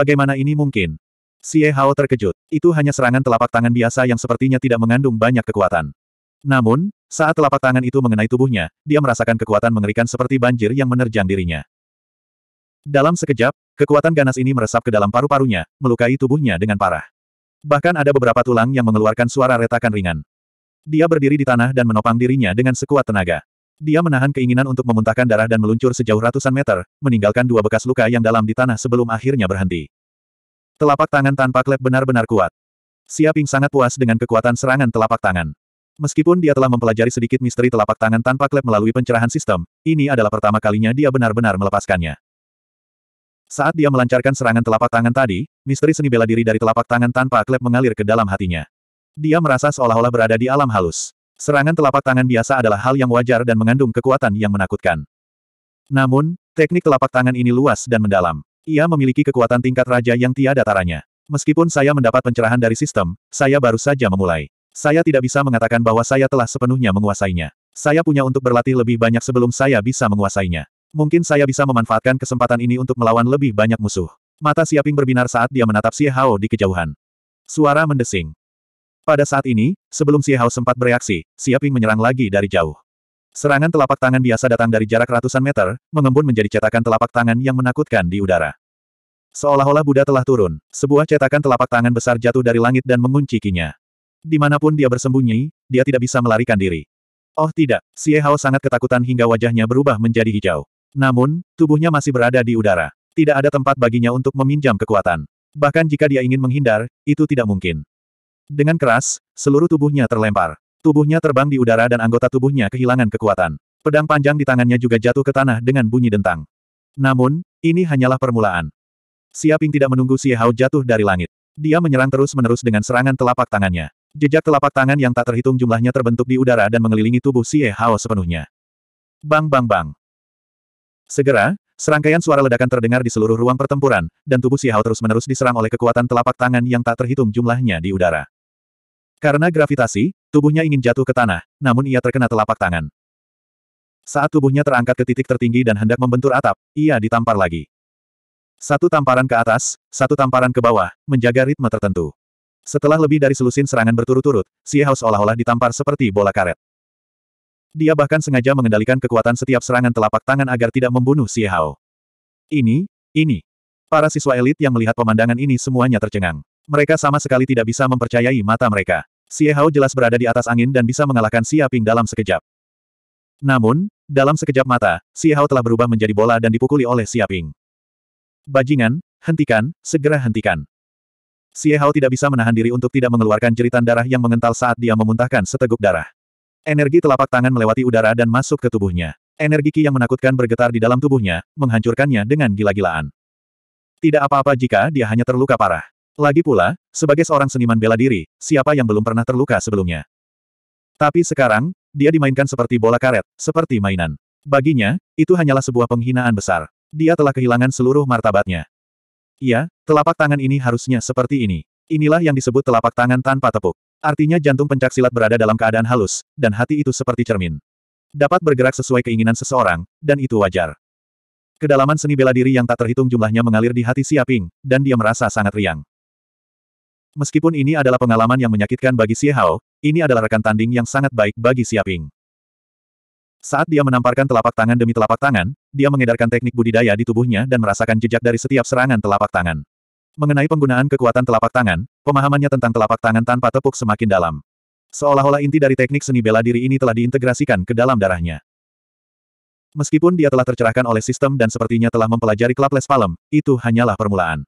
Bagaimana ini mungkin? Xie Hao terkejut. Itu hanya serangan telapak tangan biasa yang sepertinya tidak mengandung banyak kekuatan. Namun, saat telapak tangan itu mengenai tubuhnya, dia merasakan kekuatan mengerikan seperti banjir yang menerjang dirinya. Dalam sekejap, kekuatan ganas ini meresap ke dalam paru-parunya, melukai tubuhnya dengan parah. Bahkan ada beberapa tulang yang mengeluarkan suara retakan ringan. Dia berdiri di tanah dan menopang dirinya dengan sekuat tenaga. Dia menahan keinginan untuk memuntahkan darah dan meluncur sejauh ratusan meter, meninggalkan dua bekas luka yang dalam di tanah sebelum akhirnya berhenti. Telapak tangan tanpa klep benar-benar kuat. Siaping sangat puas dengan kekuatan serangan telapak tangan. Meskipun dia telah mempelajari sedikit misteri telapak tangan tanpa klep melalui pencerahan sistem, ini adalah pertama kalinya dia benar-benar melepaskannya. Saat dia melancarkan serangan telapak tangan tadi, misteri seni bela diri dari telapak tangan tanpa klep mengalir ke dalam hatinya. Dia merasa seolah-olah berada di alam halus. Serangan telapak tangan biasa adalah hal yang wajar dan mengandung kekuatan yang menakutkan. Namun, teknik telapak tangan ini luas dan mendalam. Ia memiliki kekuatan tingkat raja yang tiada taranya. Meskipun saya mendapat pencerahan dari sistem, saya baru saja memulai. Saya tidak bisa mengatakan bahwa saya telah sepenuhnya menguasainya. Saya punya untuk berlatih lebih banyak sebelum saya bisa menguasainya. Mungkin saya bisa memanfaatkan kesempatan ini untuk melawan lebih banyak musuh. Mata Siaping berbinar saat dia menatap Xie Hao di kejauhan. Suara mendesing. Pada saat ini, sebelum Xie Hao sempat bereaksi, Siaping menyerang lagi dari jauh. Serangan telapak tangan biasa datang dari jarak ratusan meter, mengembun menjadi cetakan telapak tangan yang menakutkan di udara. Seolah-olah Buddha telah turun, sebuah cetakan telapak tangan besar jatuh dari langit dan mengunci kinya. Dimanapun dia bersembunyi, dia tidak bisa melarikan diri. Oh tidak, Xie Hao sangat ketakutan hingga wajahnya berubah menjadi hijau. Namun, tubuhnya masih berada di udara. Tidak ada tempat baginya untuk meminjam kekuatan. Bahkan jika dia ingin menghindar, itu tidak mungkin. Dengan keras, seluruh tubuhnya terlempar. Tubuhnya terbang di udara dan anggota tubuhnya kehilangan kekuatan. Pedang panjang di tangannya juga jatuh ke tanah dengan bunyi dentang. Namun, ini hanyalah permulaan. Siaping tidak menunggu Xie Hao jatuh dari langit. Dia menyerang terus-menerus dengan serangan telapak tangannya. Jejak telapak tangan yang tak terhitung jumlahnya terbentuk di udara dan mengelilingi tubuh Xie Hao sepenuhnya. Bang bang bang. Segera, serangkaian suara ledakan terdengar di seluruh ruang pertempuran, dan tubuh Xie Hao terus-menerus diserang oleh kekuatan telapak tangan yang tak terhitung jumlahnya di udara. Karena gravitasi, tubuhnya ingin jatuh ke tanah, namun ia terkena telapak tangan. Saat tubuhnya terangkat ke titik tertinggi dan hendak membentur atap, ia ditampar lagi. Satu tamparan ke atas, satu tamparan ke bawah, menjaga ritme tertentu. Setelah lebih dari selusin serangan berturut-turut, Xie Hao seolah-olah ditampar seperti bola karet. Dia bahkan sengaja mengendalikan kekuatan setiap serangan telapak tangan agar tidak membunuh Xie Hao. Ini, ini. Para siswa elit yang melihat pemandangan ini semuanya tercengang. Mereka sama sekali tidak bisa mempercayai mata mereka. Xie Hao jelas berada di atas angin dan bisa mengalahkan Xia Ping dalam sekejap. Namun, dalam sekejap mata, Xie Hao telah berubah menjadi bola dan dipukuli oleh Xia Ping. Bajingan, hentikan, segera hentikan. Xie Hao tidak bisa menahan diri untuk tidak mengeluarkan jeritan darah yang mengental saat dia memuntahkan seteguk darah. Energi telapak tangan melewati udara dan masuk ke tubuhnya. Energi Ki yang menakutkan bergetar di dalam tubuhnya, menghancurkannya dengan gila-gilaan. Tidak apa-apa jika dia hanya terluka parah. Lagi pula, sebagai seorang seniman bela diri, siapa yang belum pernah terluka sebelumnya? Tapi sekarang, dia dimainkan seperti bola karet, seperti mainan. Baginya, itu hanyalah sebuah penghinaan besar. Dia telah kehilangan seluruh martabatnya. Iya, telapak tangan ini harusnya seperti ini. Inilah yang disebut telapak tangan tanpa tepuk. Artinya jantung pencaksilat berada dalam keadaan halus, dan hati itu seperti cermin. Dapat bergerak sesuai keinginan seseorang, dan itu wajar. Kedalaman seni bela diri yang tak terhitung jumlahnya mengalir di hati Siaping, dan dia merasa sangat riang. Meskipun ini adalah pengalaman yang menyakitkan bagi Xie Hao, ini adalah rekan tanding yang sangat baik bagi Siaping. Saat dia menamparkan telapak tangan demi telapak tangan, dia mengedarkan teknik budidaya di tubuhnya dan merasakan jejak dari setiap serangan telapak tangan. Mengenai penggunaan kekuatan telapak tangan, pemahamannya tentang telapak tangan tanpa tepuk semakin dalam. Seolah-olah inti dari teknik seni bela diri ini telah diintegrasikan ke dalam darahnya. Meskipun dia telah tercerahkan oleh sistem dan sepertinya telah mempelajari Klaples Palem, itu hanyalah permulaan.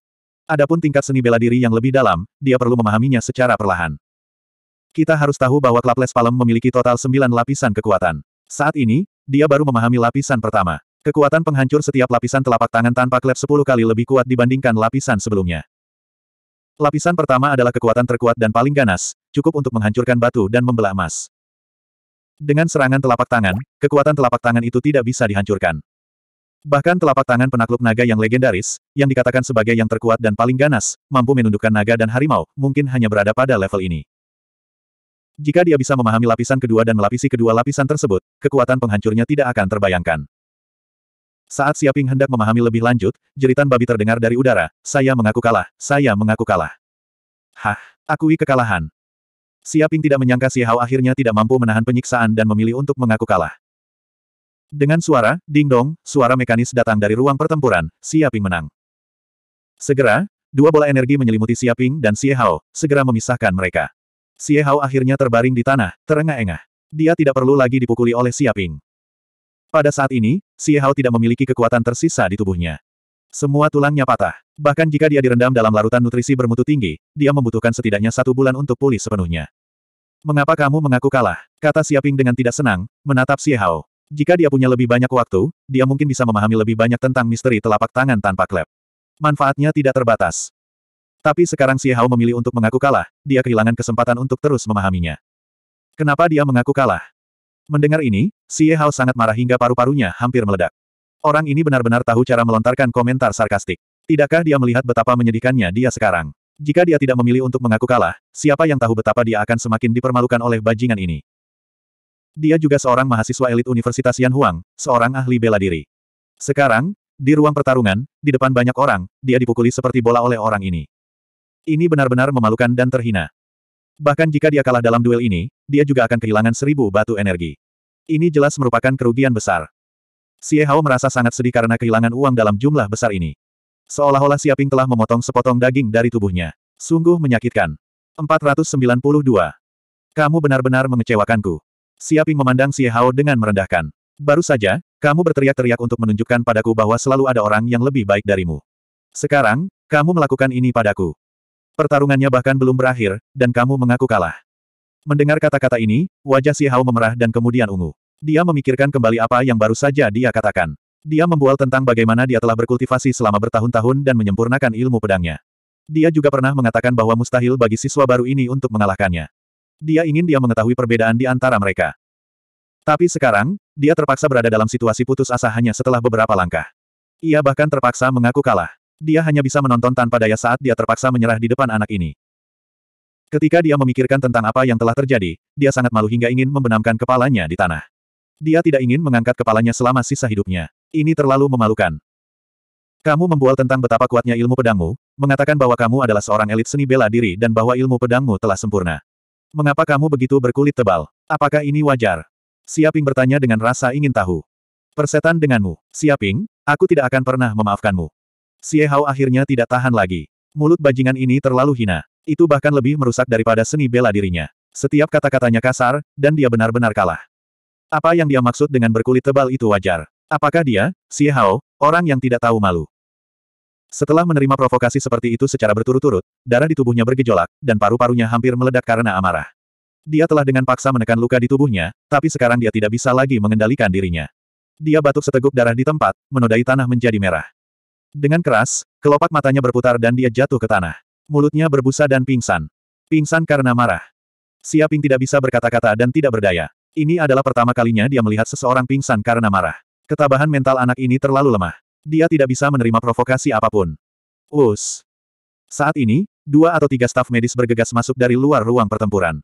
Adapun tingkat seni bela diri yang lebih dalam, dia perlu memahaminya secara perlahan. Kita harus tahu bahwa Klaples Palem memiliki total sembilan lapisan kekuatan. Saat ini, dia baru memahami lapisan pertama. Kekuatan penghancur setiap lapisan telapak tangan tanpa klep 10 kali lebih kuat dibandingkan lapisan sebelumnya. Lapisan pertama adalah kekuatan terkuat dan paling ganas, cukup untuk menghancurkan batu dan membelah emas. Dengan serangan telapak tangan, kekuatan telapak tangan itu tidak bisa dihancurkan. Bahkan telapak tangan penakluk naga yang legendaris, yang dikatakan sebagai yang terkuat dan paling ganas, mampu menundukkan naga dan harimau, mungkin hanya berada pada level ini. Jika dia bisa memahami lapisan kedua dan melapisi kedua lapisan tersebut, kekuatan penghancurnya tidak akan terbayangkan. Saat Siaping hendak memahami lebih lanjut, jeritan babi terdengar dari udara, saya mengaku kalah, saya mengaku kalah. Hah, akui kekalahan, Siaping tidak menyangka Si Hao akhirnya tidak mampu menahan penyiksaan dan memilih untuk mengaku kalah. Dengan suara, ding-dong, suara mekanis datang dari ruang pertempuran, Siaping menang. Segera, dua bola energi menyelimuti Siaping dan Xie Hao, segera memisahkan mereka. Xie Hao akhirnya terbaring di tanah, terengah-engah. Dia tidak perlu lagi dipukuli oleh Siaping. Pada saat ini, Xie Hao tidak memiliki kekuatan tersisa di tubuhnya. Semua tulangnya patah. Bahkan jika dia direndam dalam larutan nutrisi bermutu tinggi, dia membutuhkan setidaknya satu bulan untuk pulih sepenuhnya. Mengapa kamu mengaku kalah? Kata Siaping dengan tidak senang, menatap Xie Hao. Jika dia punya lebih banyak waktu, dia mungkin bisa memahami lebih banyak tentang misteri telapak tangan tanpa klep. Manfaatnya tidak terbatas. Tapi sekarang Si Hao memilih untuk mengaku kalah, dia kehilangan kesempatan untuk terus memahaminya. Kenapa dia mengaku kalah? Mendengar ini, Si Hao sangat marah hingga paru-parunya hampir meledak. Orang ini benar-benar tahu cara melontarkan komentar sarkastik. Tidakkah dia melihat betapa menyedihkannya dia sekarang? Jika dia tidak memilih untuk mengaku kalah, siapa yang tahu betapa dia akan semakin dipermalukan oleh bajingan ini? Dia juga seorang mahasiswa elit Universitas Yan Huang, seorang ahli bela diri. Sekarang, di ruang pertarungan, di depan banyak orang, dia dipukuli seperti bola oleh orang ini. Ini benar-benar memalukan dan terhina. Bahkan jika dia kalah dalam duel ini, dia juga akan kehilangan seribu batu energi. Ini jelas merupakan kerugian besar. Xie Hao merasa sangat sedih karena kehilangan uang dalam jumlah besar ini. Seolah-olah Siaping telah memotong sepotong daging dari tubuhnya. Sungguh menyakitkan. 492. Kamu benar-benar mengecewakanku. Siaping memandang Xie Hao dengan merendahkan. Baru saja, kamu berteriak-teriak untuk menunjukkan padaku bahwa selalu ada orang yang lebih baik darimu. Sekarang, kamu melakukan ini padaku. Pertarungannya bahkan belum berakhir, dan kamu mengaku kalah. Mendengar kata-kata ini, wajah Xie Hao memerah dan kemudian ungu. Dia memikirkan kembali apa yang baru saja dia katakan. Dia membual tentang bagaimana dia telah berkultivasi selama bertahun-tahun dan menyempurnakan ilmu pedangnya. Dia juga pernah mengatakan bahwa mustahil bagi siswa baru ini untuk mengalahkannya dia ingin dia mengetahui perbedaan di antara mereka. Tapi sekarang, dia terpaksa berada dalam situasi putus asa hanya setelah beberapa langkah. Ia bahkan terpaksa mengaku kalah. Dia hanya bisa menonton tanpa daya saat dia terpaksa menyerah di depan anak ini. Ketika dia memikirkan tentang apa yang telah terjadi, dia sangat malu hingga ingin membenamkan kepalanya di tanah. Dia tidak ingin mengangkat kepalanya selama sisa hidupnya. Ini terlalu memalukan. Kamu membual tentang betapa kuatnya ilmu pedangmu, mengatakan bahwa kamu adalah seorang elit seni bela diri dan bahwa ilmu pedangmu telah sempurna. Mengapa kamu begitu berkulit tebal? Apakah ini wajar? Siaping bertanya dengan rasa ingin tahu. Persetan denganmu, Siaping, aku tidak akan pernah memaafkanmu. Xie Hao akhirnya tidak tahan lagi. Mulut bajingan ini terlalu hina. Itu bahkan lebih merusak daripada seni bela dirinya. Setiap kata-katanya kasar, dan dia benar-benar kalah. Apa yang dia maksud dengan berkulit tebal itu wajar? Apakah dia, Xie Hao, orang yang tidak tahu malu? Setelah menerima provokasi seperti itu secara berturut-turut, darah di tubuhnya bergejolak, dan paru-parunya hampir meledak karena amarah. Dia telah dengan paksa menekan luka di tubuhnya, tapi sekarang dia tidak bisa lagi mengendalikan dirinya. Dia batuk seteguk darah di tempat, menodai tanah menjadi merah. Dengan keras, kelopak matanya berputar dan dia jatuh ke tanah. Mulutnya berbusa dan pingsan. Pingsan karena marah. Siaping tidak bisa berkata-kata dan tidak berdaya. Ini adalah pertama kalinya dia melihat seseorang pingsan karena marah. Ketabahan mental anak ini terlalu lemah. Dia tidak bisa menerima provokasi apapun. Us. Saat ini, dua atau tiga staf medis bergegas masuk dari luar ruang pertempuran.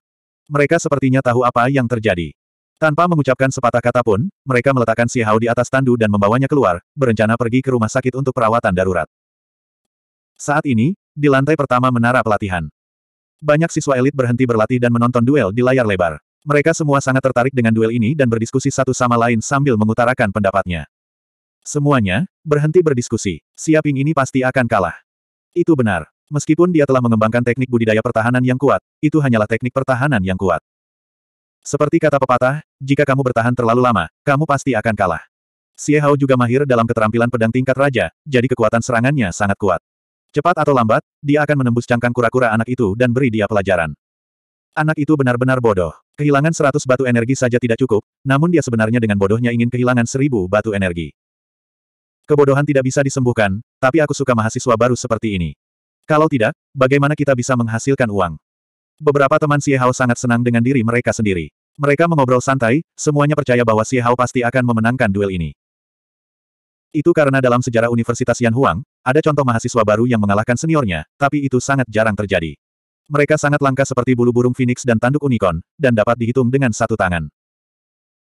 Mereka sepertinya tahu apa yang terjadi. Tanpa mengucapkan sepatah kata pun, mereka meletakkan Si Hao di atas tandu dan membawanya keluar, berencana pergi ke rumah sakit untuk perawatan darurat. Saat ini, di lantai pertama menara pelatihan. Banyak siswa elit berhenti berlatih dan menonton duel di layar lebar. Mereka semua sangat tertarik dengan duel ini dan berdiskusi satu sama lain sambil mengutarakan pendapatnya. Semuanya, berhenti berdiskusi. Siaping ini pasti akan kalah. Itu benar. Meskipun dia telah mengembangkan teknik budidaya pertahanan yang kuat, itu hanyalah teknik pertahanan yang kuat. Seperti kata pepatah, jika kamu bertahan terlalu lama, kamu pasti akan kalah. Xie Hao juga mahir dalam keterampilan pedang tingkat raja, jadi kekuatan serangannya sangat kuat. Cepat atau lambat, dia akan menembus cangkang kura-kura anak itu dan beri dia pelajaran. Anak itu benar-benar bodoh. Kehilangan seratus batu energi saja tidak cukup, namun dia sebenarnya dengan bodohnya ingin kehilangan seribu batu energi. Kebodohan tidak bisa disembuhkan, tapi aku suka mahasiswa baru seperti ini. Kalau tidak, bagaimana kita bisa menghasilkan uang? Beberapa teman Xie Hao sangat senang dengan diri mereka sendiri. Mereka mengobrol santai, semuanya percaya bahwa Xie Hao pasti akan memenangkan duel ini. Itu karena dalam sejarah Universitas Yan Huang, ada contoh mahasiswa baru yang mengalahkan seniornya, tapi itu sangat jarang terjadi. Mereka sangat langka seperti bulu burung phoenix dan tanduk unicorn, dan dapat dihitung dengan satu tangan.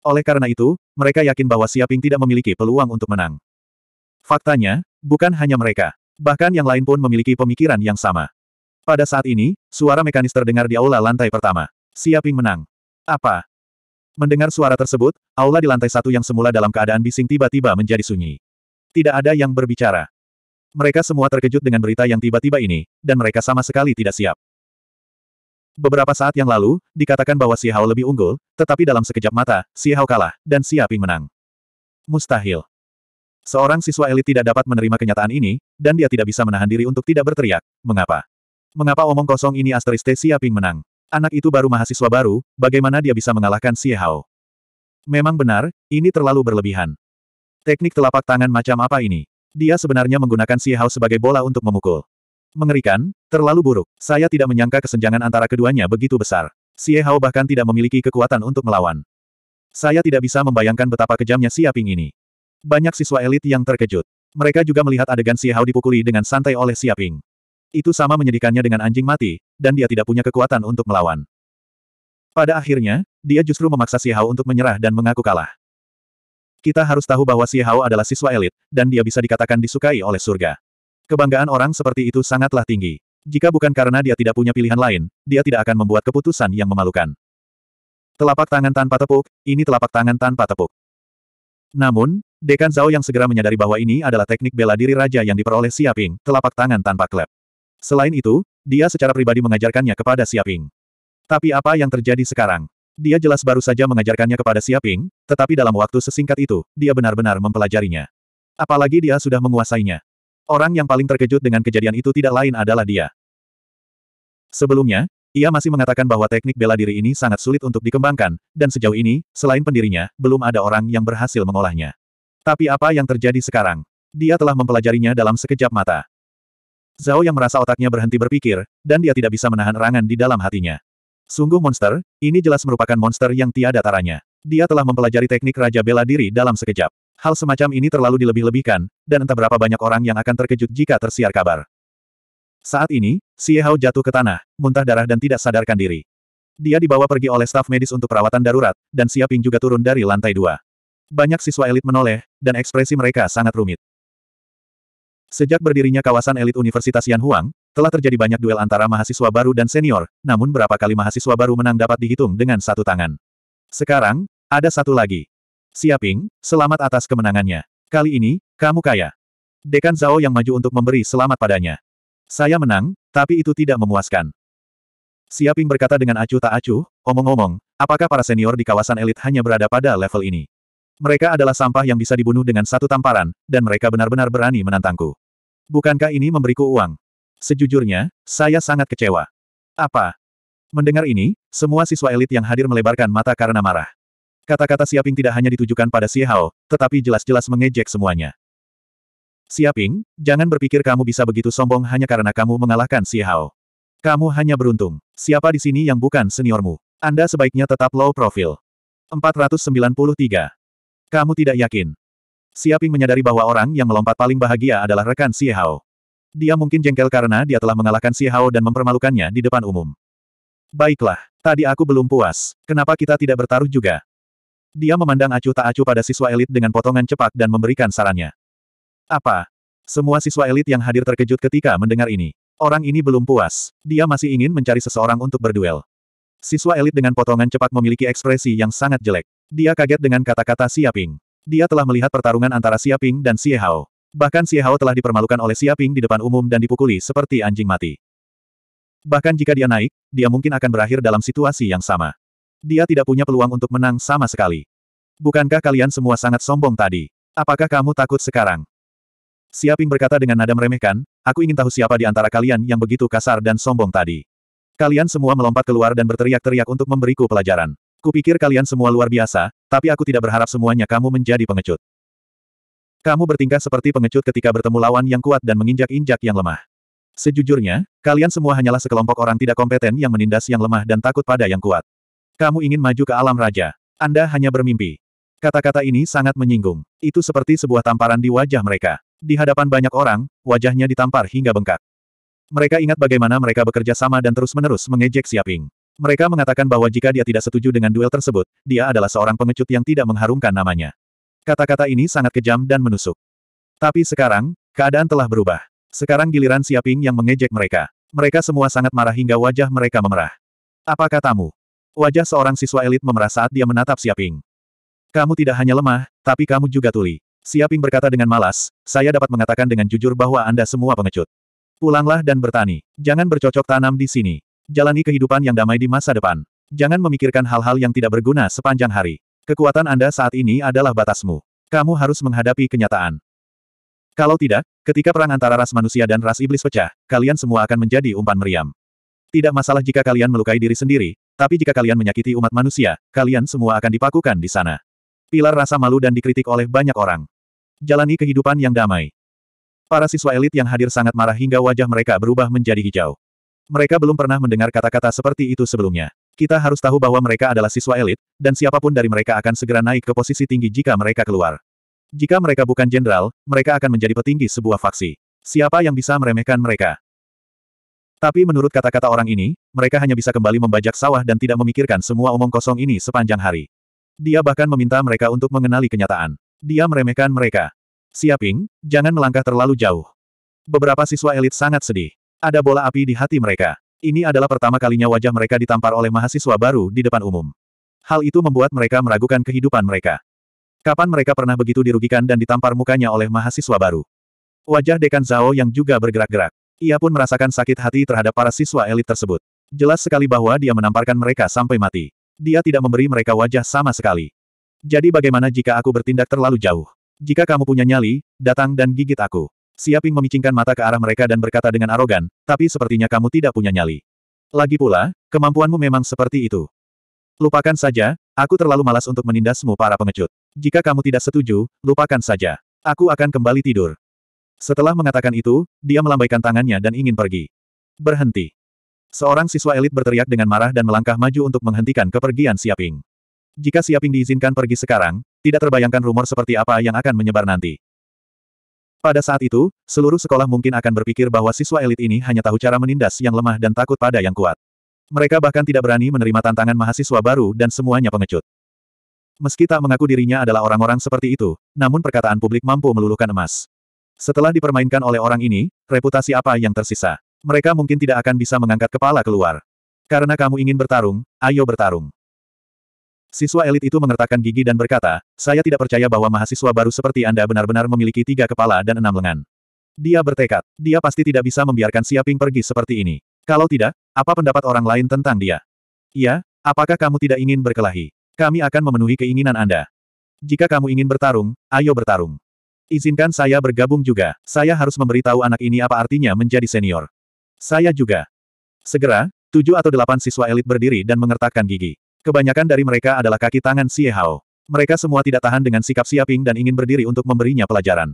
Oleh karena itu, mereka yakin bahwa Siaping tidak memiliki peluang untuk menang. Faktanya, bukan hanya mereka. Bahkan yang lain pun memiliki pemikiran yang sama. Pada saat ini, suara mekanis terdengar di aula lantai pertama. Siaping menang. Apa? Mendengar suara tersebut, aula di lantai satu yang semula dalam keadaan bising tiba-tiba menjadi sunyi. Tidak ada yang berbicara. Mereka semua terkejut dengan berita yang tiba-tiba ini, dan mereka sama sekali tidak siap. Beberapa saat yang lalu, dikatakan bahwa Si Hao lebih unggul, tetapi dalam sekejap mata, Si Hao kalah, dan Si menang. Mustahil. Seorang siswa elit tidak dapat menerima kenyataan ini, dan dia tidak bisa menahan diri untuk tidak berteriak. Mengapa? Mengapa omong kosong ini asteriste siaping menang? Anak itu baru mahasiswa baru, bagaimana dia bisa mengalahkan Xie Hao? Memang benar, ini terlalu berlebihan. Teknik telapak tangan macam apa ini? Dia sebenarnya menggunakan Xie Hao sebagai bola untuk memukul. Mengerikan, terlalu buruk. Saya tidak menyangka kesenjangan antara keduanya begitu besar. Xie Hao bahkan tidak memiliki kekuatan untuk melawan. Saya tidak bisa membayangkan betapa kejamnya Ping ini. Banyak siswa elit yang terkejut. Mereka juga melihat adegan Si Hao dipukuli dengan santai oleh Siaping. Itu sama menyedihkannya dengan anjing mati, dan dia tidak punya kekuatan untuk melawan. Pada akhirnya, dia justru memaksa Si Hao untuk menyerah dan mengaku kalah. Kita harus tahu bahwa Si Hao adalah siswa elit, dan dia bisa dikatakan disukai oleh surga. Kebanggaan orang seperti itu sangatlah tinggi. Jika bukan karena dia tidak punya pilihan lain, dia tidak akan membuat keputusan yang memalukan. Telapak tangan tanpa tepuk, ini telapak tangan tanpa tepuk. Namun, Dekan Zhao yang segera menyadari bahwa ini adalah teknik bela diri raja yang diperoleh Siaping. telapak tangan tanpa klep. Selain itu, dia secara pribadi mengajarkannya kepada Siaping. Tapi apa yang terjadi sekarang? Dia jelas baru saja mengajarkannya kepada Siaping, tetapi dalam waktu sesingkat itu, dia benar-benar mempelajarinya. Apalagi dia sudah menguasainya. Orang yang paling terkejut dengan kejadian itu tidak lain adalah dia. Sebelumnya, ia masih mengatakan bahwa teknik bela diri ini sangat sulit untuk dikembangkan, dan sejauh ini, selain pendirinya, belum ada orang yang berhasil mengolahnya. Tapi apa yang terjadi sekarang? Dia telah mempelajarinya dalam sekejap mata. Zhao yang merasa otaknya berhenti berpikir, dan dia tidak bisa menahan erangan di dalam hatinya. Sungguh monster, ini jelas merupakan monster yang tiada taranya. Dia telah mempelajari teknik Raja Bela Diri dalam sekejap. Hal semacam ini terlalu dilebih-lebihkan, dan entah berapa banyak orang yang akan terkejut jika tersiar kabar. Saat ini, Xie Hao jatuh ke tanah, muntah darah dan tidak sadarkan diri. Dia dibawa pergi oleh staf medis untuk perawatan darurat, dan Xia Ping juga turun dari lantai dua. Banyak siswa elit menoleh, dan ekspresi mereka sangat rumit. Sejak berdirinya kawasan elit Universitas Yan Huang, telah terjadi banyak duel antara mahasiswa baru dan senior, namun berapa kali mahasiswa baru menang dapat dihitung dengan satu tangan. Sekarang, ada satu lagi. Siaping, selamat atas kemenangannya. Kali ini, kamu kaya. Dekan Zhao yang maju untuk memberi selamat padanya. Saya menang, tapi itu tidak memuaskan. Siaping berkata dengan acuh tak acuh, omong-omong, apakah para senior di kawasan elit hanya berada pada level ini? Mereka adalah sampah yang bisa dibunuh dengan satu tamparan, dan mereka benar-benar berani menantangku. Bukankah ini memberiku uang? Sejujurnya, saya sangat kecewa. Apa? Mendengar ini, semua siswa elit yang hadir melebarkan mata karena marah. Kata-kata Siaping tidak hanya ditujukan pada Si Hao, tetapi jelas-jelas mengejek semuanya. Siaping, jangan berpikir kamu bisa begitu sombong hanya karena kamu mengalahkan Si Hao. Kamu hanya beruntung. Siapa di sini yang bukan seniormu? Anda sebaiknya tetap low profile. 493. Kamu tidak yakin. Siaping menyadari bahwa orang yang melompat paling bahagia adalah rekan Xie Hao. Dia mungkin jengkel karena dia telah mengalahkan Xie Hao dan mempermalukannya di depan umum. Baiklah, tadi aku belum puas. Kenapa kita tidak bertaruh juga? Dia memandang acuh tak acuh pada siswa elit dengan potongan cepat dan memberikan sarannya. Apa? Semua siswa elit yang hadir terkejut ketika mendengar ini. Orang ini belum puas. Dia masih ingin mencari seseorang untuk berduel. Siswa elit dengan potongan cepat memiliki ekspresi yang sangat jelek. Dia kaget dengan kata-kata Siaping. Dia telah melihat pertarungan antara Siaping dan Siehao. Bahkan Siehao telah dipermalukan oleh Siaping di depan umum dan dipukuli seperti anjing mati. Bahkan jika dia naik, dia mungkin akan berakhir dalam situasi yang sama. Dia tidak punya peluang untuk menang sama sekali. Bukankah kalian semua sangat sombong tadi? Apakah kamu takut sekarang? Siaping berkata dengan nada meremehkan, aku ingin tahu siapa di antara kalian yang begitu kasar dan sombong tadi. Kalian semua melompat keluar dan berteriak-teriak untuk memberiku pelajaran. Kupikir kalian semua luar biasa, tapi aku tidak berharap semuanya kamu menjadi pengecut. Kamu bertingkah seperti pengecut ketika bertemu lawan yang kuat dan menginjak-injak yang lemah. Sejujurnya, kalian semua hanyalah sekelompok orang tidak kompeten yang menindas yang lemah dan takut pada yang kuat. Kamu ingin maju ke alam raja. Anda hanya bermimpi. Kata-kata ini sangat menyinggung. Itu seperti sebuah tamparan di wajah mereka. Di hadapan banyak orang, wajahnya ditampar hingga bengkak. Mereka ingat bagaimana mereka bekerja sama dan terus-menerus mengejek Siaping. Mereka mengatakan bahwa jika dia tidak setuju dengan duel tersebut, dia adalah seorang pengecut yang tidak mengharumkan namanya. Kata-kata ini sangat kejam dan menusuk. Tapi sekarang, keadaan telah berubah. Sekarang giliran Siaping yang mengejek mereka. Mereka semua sangat marah hingga wajah mereka memerah. Apa katamu? Wajah seorang siswa elit memerah saat dia menatap Siaping. Kamu tidak hanya lemah, tapi kamu juga tuli. Siaping berkata dengan malas, saya dapat mengatakan dengan jujur bahwa Anda semua pengecut. Pulanglah dan bertani. Jangan bercocok tanam di sini. Jalani kehidupan yang damai di masa depan. Jangan memikirkan hal-hal yang tidak berguna sepanjang hari. Kekuatan Anda saat ini adalah batasmu. Kamu harus menghadapi kenyataan. Kalau tidak, ketika perang antara ras manusia dan ras iblis pecah, kalian semua akan menjadi umpan meriam. Tidak masalah jika kalian melukai diri sendiri, tapi jika kalian menyakiti umat manusia, kalian semua akan dipakukan di sana. Pilar rasa malu dan dikritik oleh banyak orang. Jalani kehidupan yang damai. Para siswa elit yang hadir sangat marah hingga wajah mereka berubah menjadi hijau. Mereka belum pernah mendengar kata-kata seperti itu sebelumnya. Kita harus tahu bahwa mereka adalah siswa elit, dan siapapun dari mereka akan segera naik ke posisi tinggi jika mereka keluar. Jika mereka bukan jenderal, mereka akan menjadi petinggi sebuah faksi. Siapa yang bisa meremehkan mereka? Tapi menurut kata-kata orang ini, mereka hanya bisa kembali membajak sawah dan tidak memikirkan semua omong kosong ini sepanjang hari. Dia bahkan meminta mereka untuk mengenali kenyataan. Dia meremehkan mereka. Siaping, jangan melangkah terlalu jauh. Beberapa siswa elit sangat sedih. Ada bola api di hati mereka. Ini adalah pertama kalinya wajah mereka ditampar oleh mahasiswa baru di depan umum. Hal itu membuat mereka meragukan kehidupan mereka. Kapan mereka pernah begitu dirugikan dan ditampar mukanya oleh mahasiswa baru? Wajah Dekan Zhao yang juga bergerak-gerak. Ia pun merasakan sakit hati terhadap para siswa elit tersebut. Jelas sekali bahwa dia menamparkan mereka sampai mati. Dia tidak memberi mereka wajah sama sekali. Jadi bagaimana jika aku bertindak terlalu jauh? Jika kamu punya nyali, datang dan gigit aku. Siaping memicingkan mata ke arah mereka dan berkata dengan arogan, tapi sepertinya kamu tidak punya nyali. Lagi pula, kemampuanmu memang seperti itu. Lupakan saja, aku terlalu malas untuk menindasmu para pengecut. Jika kamu tidak setuju, lupakan saja. Aku akan kembali tidur. Setelah mengatakan itu, dia melambaikan tangannya dan ingin pergi. Berhenti. Seorang siswa elit berteriak dengan marah dan melangkah maju untuk menghentikan kepergian Siaping. Jika Siaping diizinkan pergi sekarang, tidak terbayangkan rumor seperti apa yang akan menyebar nanti. Pada saat itu, seluruh sekolah mungkin akan berpikir bahwa siswa elit ini hanya tahu cara menindas yang lemah dan takut pada yang kuat. Mereka bahkan tidak berani menerima tantangan mahasiswa baru dan semuanya pengecut. Meski tak mengaku dirinya adalah orang-orang seperti itu, namun perkataan publik mampu meluluhkan emas. Setelah dipermainkan oleh orang ini, reputasi apa yang tersisa? Mereka mungkin tidak akan bisa mengangkat kepala keluar. Karena kamu ingin bertarung, ayo bertarung. Siswa elit itu mengertakkan gigi dan berkata, saya tidak percaya bahwa mahasiswa baru seperti Anda benar-benar memiliki tiga kepala dan enam lengan. Dia bertekad, dia pasti tidak bisa membiarkan Siaping pergi seperti ini. Kalau tidak, apa pendapat orang lain tentang dia? Iya, apakah kamu tidak ingin berkelahi? Kami akan memenuhi keinginan Anda. Jika kamu ingin bertarung, ayo bertarung. Izinkan saya bergabung juga, saya harus memberitahu anak ini apa artinya menjadi senior. Saya juga. Segera, tujuh atau delapan siswa elit berdiri dan mengertakkan gigi. Kebanyakan dari mereka adalah kaki tangan Xie Hao. Mereka semua tidak tahan dengan sikap Siaping dan ingin berdiri untuk memberinya pelajaran.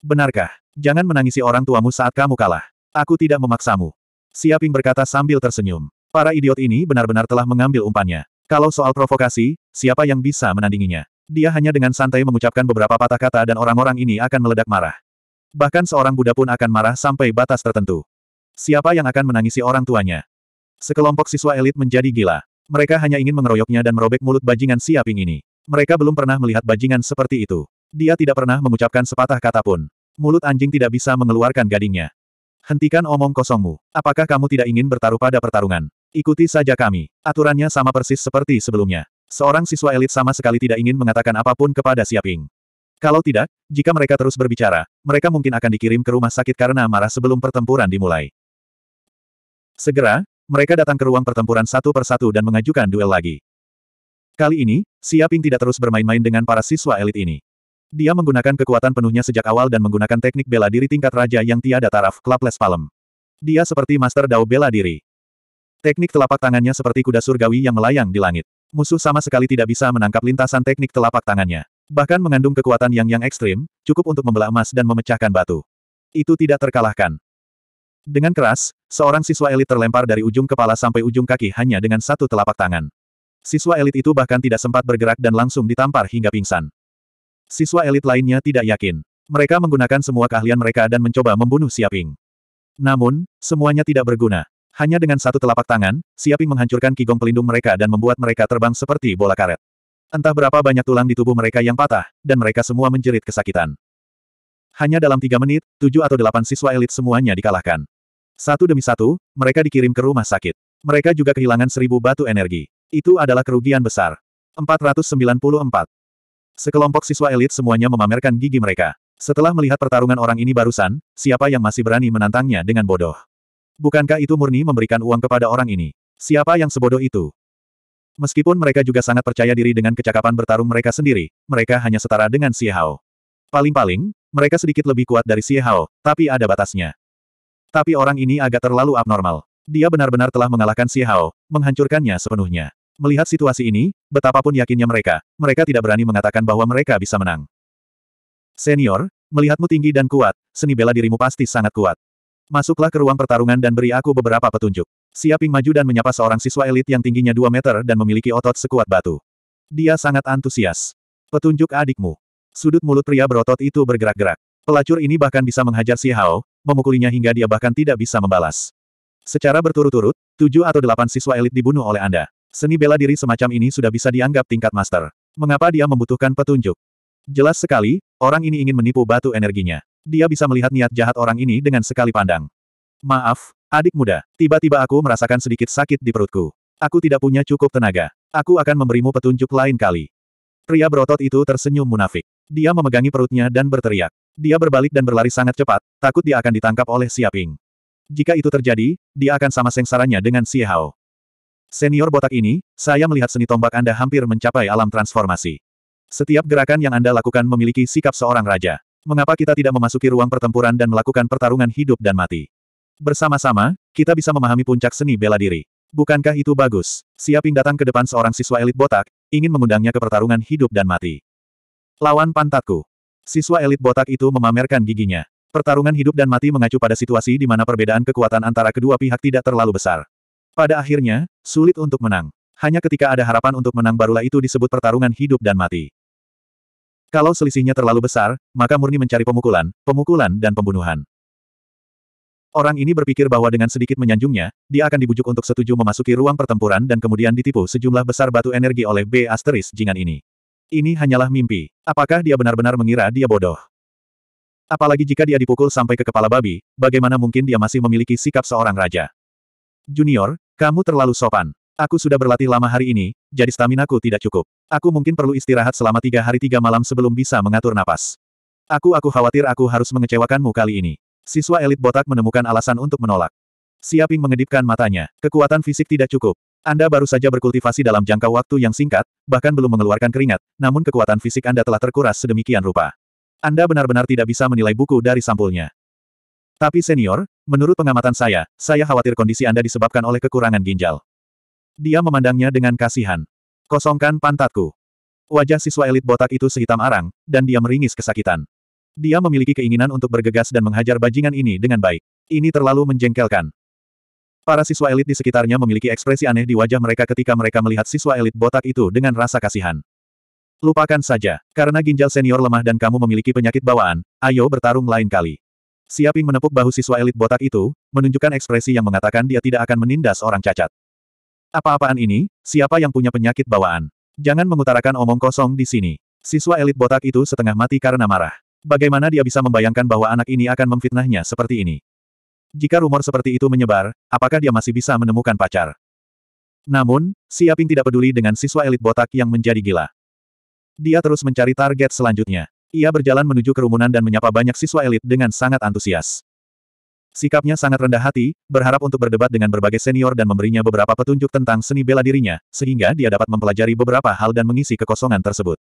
Benarkah? Jangan menangisi orang tuamu saat kamu kalah. Aku tidak memaksamu. Siaping berkata sambil tersenyum. Para idiot ini benar-benar telah mengambil umpannya. Kalau soal provokasi, siapa yang bisa menandinginya? Dia hanya dengan santai mengucapkan beberapa patah kata dan orang-orang ini akan meledak marah. Bahkan seorang Buddha pun akan marah sampai batas tertentu. Siapa yang akan menangisi orang tuanya? Sekelompok siswa elit menjadi gila. Mereka hanya ingin mengeroyoknya dan merobek mulut bajingan Siaping ini. Mereka belum pernah melihat bajingan seperti itu. Dia tidak pernah mengucapkan sepatah kata pun. Mulut anjing tidak bisa mengeluarkan gadingnya. Hentikan omong kosongmu. Apakah kamu tidak ingin bertaruh pada pertarungan? Ikuti saja kami. Aturannya sama persis seperti sebelumnya. Seorang siswa elit sama sekali tidak ingin mengatakan apapun kepada Siaping. Kalau tidak, jika mereka terus berbicara, mereka mungkin akan dikirim ke rumah sakit karena marah sebelum pertempuran dimulai. Segera, mereka datang ke ruang pertempuran satu persatu dan mengajukan duel lagi. Kali ini, Siaping tidak terus bermain-main dengan para siswa elit ini. Dia menggunakan kekuatan penuhnya sejak awal dan menggunakan teknik bela diri tingkat raja yang tiada taraf, Klaples Palem. Dia seperti Master Dao bela diri. Teknik telapak tangannya seperti kuda surgawi yang melayang di langit. Musuh sama sekali tidak bisa menangkap lintasan teknik telapak tangannya. Bahkan mengandung kekuatan yang yang ekstrim, cukup untuk membelah emas dan memecahkan batu. Itu tidak terkalahkan. Dengan keras, seorang siswa elit terlempar dari ujung kepala sampai ujung kaki hanya dengan satu telapak tangan. Siswa elit itu bahkan tidak sempat bergerak dan langsung ditampar hingga pingsan. Siswa elit lainnya tidak yakin. Mereka menggunakan semua keahlian mereka dan mencoba membunuh Siaping. Namun, semuanya tidak berguna. Hanya dengan satu telapak tangan, Siaping menghancurkan kigong pelindung mereka dan membuat mereka terbang seperti bola karet. Entah berapa banyak tulang di tubuh mereka yang patah, dan mereka semua menjerit kesakitan. Hanya dalam tiga menit, tujuh atau delapan siswa elit semuanya dikalahkan. Satu demi satu, mereka dikirim ke rumah sakit. Mereka juga kehilangan seribu batu energi. Itu adalah kerugian besar. 494. Sekelompok siswa elit semuanya memamerkan gigi mereka. Setelah melihat pertarungan orang ini barusan, siapa yang masih berani menantangnya dengan bodoh? Bukankah itu murni memberikan uang kepada orang ini? Siapa yang sebodoh itu? Meskipun mereka juga sangat percaya diri dengan kecakapan bertarung mereka sendiri, mereka hanya setara dengan Xie Hao. Paling-paling, mereka sedikit lebih kuat dari Xie Hao, tapi ada batasnya. Tapi orang ini agak terlalu abnormal. Dia benar-benar telah mengalahkan Si Hao, menghancurkannya sepenuhnya. Melihat situasi ini, betapapun yakinnya mereka, mereka tidak berani mengatakan bahwa mereka bisa menang. Senior, melihatmu tinggi dan kuat, seni bela dirimu pasti sangat kuat. Masuklah ke ruang pertarungan dan beri aku beberapa petunjuk. Siaping maju dan menyapa seorang siswa elit yang tingginya 2 meter dan memiliki otot sekuat batu. Dia sangat antusias. Petunjuk adikmu. Sudut mulut pria berotot itu bergerak-gerak. Pelacur ini bahkan bisa menghajar Si Hao, memukulinya hingga dia bahkan tidak bisa membalas. Secara berturut-turut, tujuh atau delapan siswa elit dibunuh oleh Anda. Seni bela diri semacam ini sudah bisa dianggap tingkat master. Mengapa dia membutuhkan petunjuk? Jelas sekali, orang ini ingin menipu batu energinya. Dia bisa melihat niat jahat orang ini dengan sekali pandang. Maaf, adik muda. Tiba-tiba aku merasakan sedikit sakit di perutku. Aku tidak punya cukup tenaga. Aku akan memberimu petunjuk lain kali. Pria berotot itu tersenyum munafik. Dia memegangi perutnya dan berteriak. Dia berbalik dan berlari sangat cepat, takut dia akan ditangkap oleh Siaping. Jika itu terjadi, dia akan sama sengsaranya dengan Si Hao. Senior botak ini, saya melihat seni tombak Anda hampir mencapai alam transformasi. Setiap gerakan yang Anda lakukan memiliki sikap seorang raja. Mengapa kita tidak memasuki ruang pertempuran dan melakukan pertarungan hidup dan mati? Bersama-sama, kita bisa memahami puncak seni bela diri. Bukankah itu bagus? Siaping datang ke depan seorang siswa elit botak, ingin mengundangnya ke pertarungan hidup dan mati. Lawan pantatku. Siswa elit botak itu memamerkan giginya. Pertarungan hidup dan mati mengacu pada situasi di mana perbedaan kekuatan antara kedua pihak tidak terlalu besar. Pada akhirnya, sulit untuk menang. Hanya ketika ada harapan untuk menang barulah itu disebut pertarungan hidup dan mati. Kalau selisihnya terlalu besar, maka murni mencari pemukulan, pemukulan dan pembunuhan. Orang ini berpikir bahwa dengan sedikit menyanjungnya, dia akan dibujuk untuk setuju memasuki ruang pertempuran dan kemudian ditipu sejumlah besar batu energi oleh B asteris jingan ini. Ini hanyalah mimpi. Apakah dia benar-benar mengira dia bodoh? Apalagi jika dia dipukul sampai ke kepala babi, bagaimana mungkin dia masih memiliki sikap seorang raja? Junior, kamu terlalu sopan. Aku sudah berlatih lama hari ini, jadi stamina ku tidak cukup. Aku mungkin perlu istirahat selama tiga hari tiga malam sebelum bisa mengatur napas. Aku aku khawatir aku harus mengecewakanmu kali ini. Siswa elit botak menemukan alasan untuk menolak. Siaping mengedipkan matanya. Kekuatan fisik tidak cukup. Anda baru saja berkultivasi dalam jangka waktu yang singkat, bahkan belum mengeluarkan keringat, namun kekuatan fisik Anda telah terkuras sedemikian rupa. Anda benar-benar tidak bisa menilai buku dari sampulnya. Tapi senior, menurut pengamatan saya, saya khawatir kondisi Anda disebabkan oleh kekurangan ginjal. Dia memandangnya dengan kasihan. Kosongkan pantatku. Wajah siswa elit botak itu sehitam arang, dan dia meringis kesakitan. Dia memiliki keinginan untuk bergegas dan menghajar bajingan ini dengan baik. Ini terlalu menjengkelkan. Para siswa elit di sekitarnya memiliki ekspresi aneh di wajah mereka ketika mereka melihat siswa elit botak itu dengan rasa kasihan. Lupakan saja, karena ginjal senior lemah dan kamu memiliki penyakit bawaan, ayo bertarung lain kali. Siaping menepuk bahu siswa elit botak itu, menunjukkan ekspresi yang mengatakan dia tidak akan menindas orang cacat. Apa-apaan ini, siapa yang punya penyakit bawaan? Jangan mengutarakan omong kosong di sini. Siswa elit botak itu setengah mati karena marah. Bagaimana dia bisa membayangkan bahwa anak ini akan memfitnahnya seperti ini? Jika rumor seperti itu menyebar, apakah dia masih bisa menemukan pacar? Namun, Si Aping tidak peduli dengan siswa elit botak yang menjadi gila. Dia terus mencari target selanjutnya. Ia berjalan menuju kerumunan dan menyapa banyak siswa elit dengan sangat antusias. Sikapnya sangat rendah hati, berharap untuk berdebat dengan berbagai senior dan memberinya beberapa petunjuk tentang seni bela dirinya, sehingga dia dapat mempelajari beberapa hal dan mengisi kekosongan tersebut.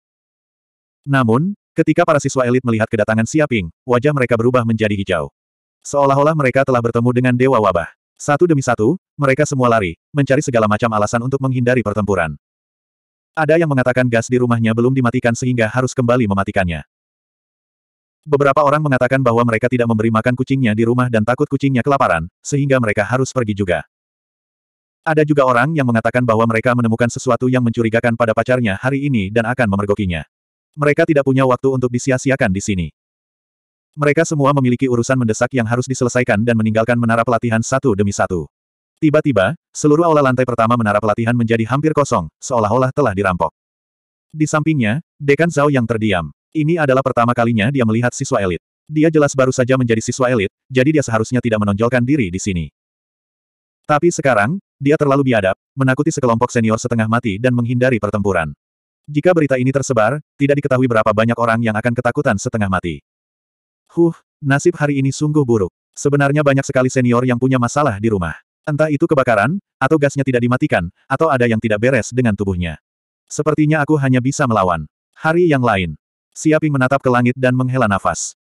Namun, ketika para siswa elit melihat kedatangan Siaping, wajah mereka berubah menjadi hijau. Seolah-olah mereka telah bertemu dengan Dewa Wabah. Satu demi satu, mereka semua lari, mencari segala macam alasan untuk menghindari pertempuran. Ada yang mengatakan gas di rumahnya belum dimatikan sehingga harus kembali mematikannya. Beberapa orang mengatakan bahwa mereka tidak memberi makan kucingnya di rumah dan takut kucingnya kelaparan, sehingga mereka harus pergi juga. Ada juga orang yang mengatakan bahwa mereka menemukan sesuatu yang mencurigakan pada pacarnya hari ini dan akan memergokinya. Mereka tidak punya waktu untuk disia-siakan di sini. Mereka semua memiliki urusan mendesak yang harus diselesaikan dan meninggalkan menara pelatihan satu demi satu. Tiba-tiba, seluruh aula lantai pertama menara pelatihan menjadi hampir kosong, seolah-olah telah dirampok. Di sampingnya, Dekan Zhao yang terdiam. Ini adalah pertama kalinya dia melihat siswa elit. Dia jelas baru saja menjadi siswa elit, jadi dia seharusnya tidak menonjolkan diri di sini. Tapi sekarang, dia terlalu biadab, menakuti sekelompok senior setengah mati dan menghindari pertempuran. Jika berita ini tersebar, tidak diketahui berapa banyak orang yang akan ketakutan setengah mati. Huh, nasib hari ini sungguh buruk. Sebenarnya banyak sekali senior yang punya masalah di rumah. Entah itu kebakaran, atau gasnya tidak dimatikan, atau ada yang tidak beres dengan tubuhnya. Sepertinya aku hanya bisa melawan. Hari yang lain. Siaping menatap ke langit dan menghela nafas.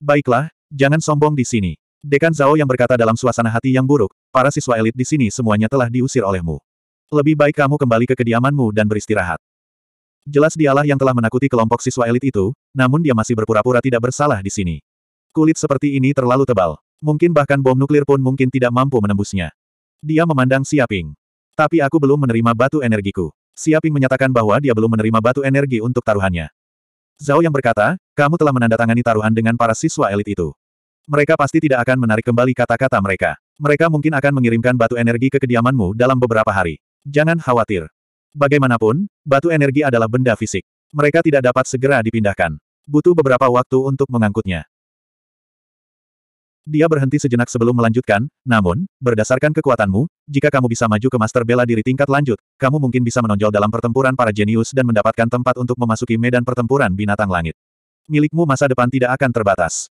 Baiklah, jangan sombong di sini. Dekan Zhao yang berkata dalam suasana hati yang buruk, para siswa elit di sini semuanya telah diusir olehmu. Lebih baik kamu kembali ke kediamanmu dan beristirahat. Jelas dialah yang telah menakuti kelompok siswa elit itu, namun dia masih berpura-pura tidak bersalah di sini. Kulit seperti ini terlalu tebal. Mungkin bahkan bom nuklir pun mungkin tidak mampu menembusnya. Dia memandang Siaping. Tapi aku belum menerima batu energiku. Siaping menyatakan bahwa dia belum menerima batu energi untuk taruhannya. Zhao yang berkata, kamu telah menandatangani taruhan dengan para siswa elit itu. Mereka pasti tidak akan menarik kembali kata-kata mereka. Mereka mungkin akan mengirimkan batu energi ke kediamanmu dalam beberapa hari. Jangan khawatir. Bagaimanapun, batu energi adalah benda fisik. Mereka tidak dapat segera dipindahkan. Butuh beberapa waktu untuk mengangkutnya. Dia berhenti sejenak sebelum melanjutkan, namun, berdasarkan kekuatanmu, jika kamu bisa maju ke master bela diri tingkat lanjut, kamu mungkin bisa menonjol dalam pertempuran para jenius dan mendapatkan tempat untuk memasuki medan pertempuran binatang langit. Milikmu masa depan tidak akan terbatas.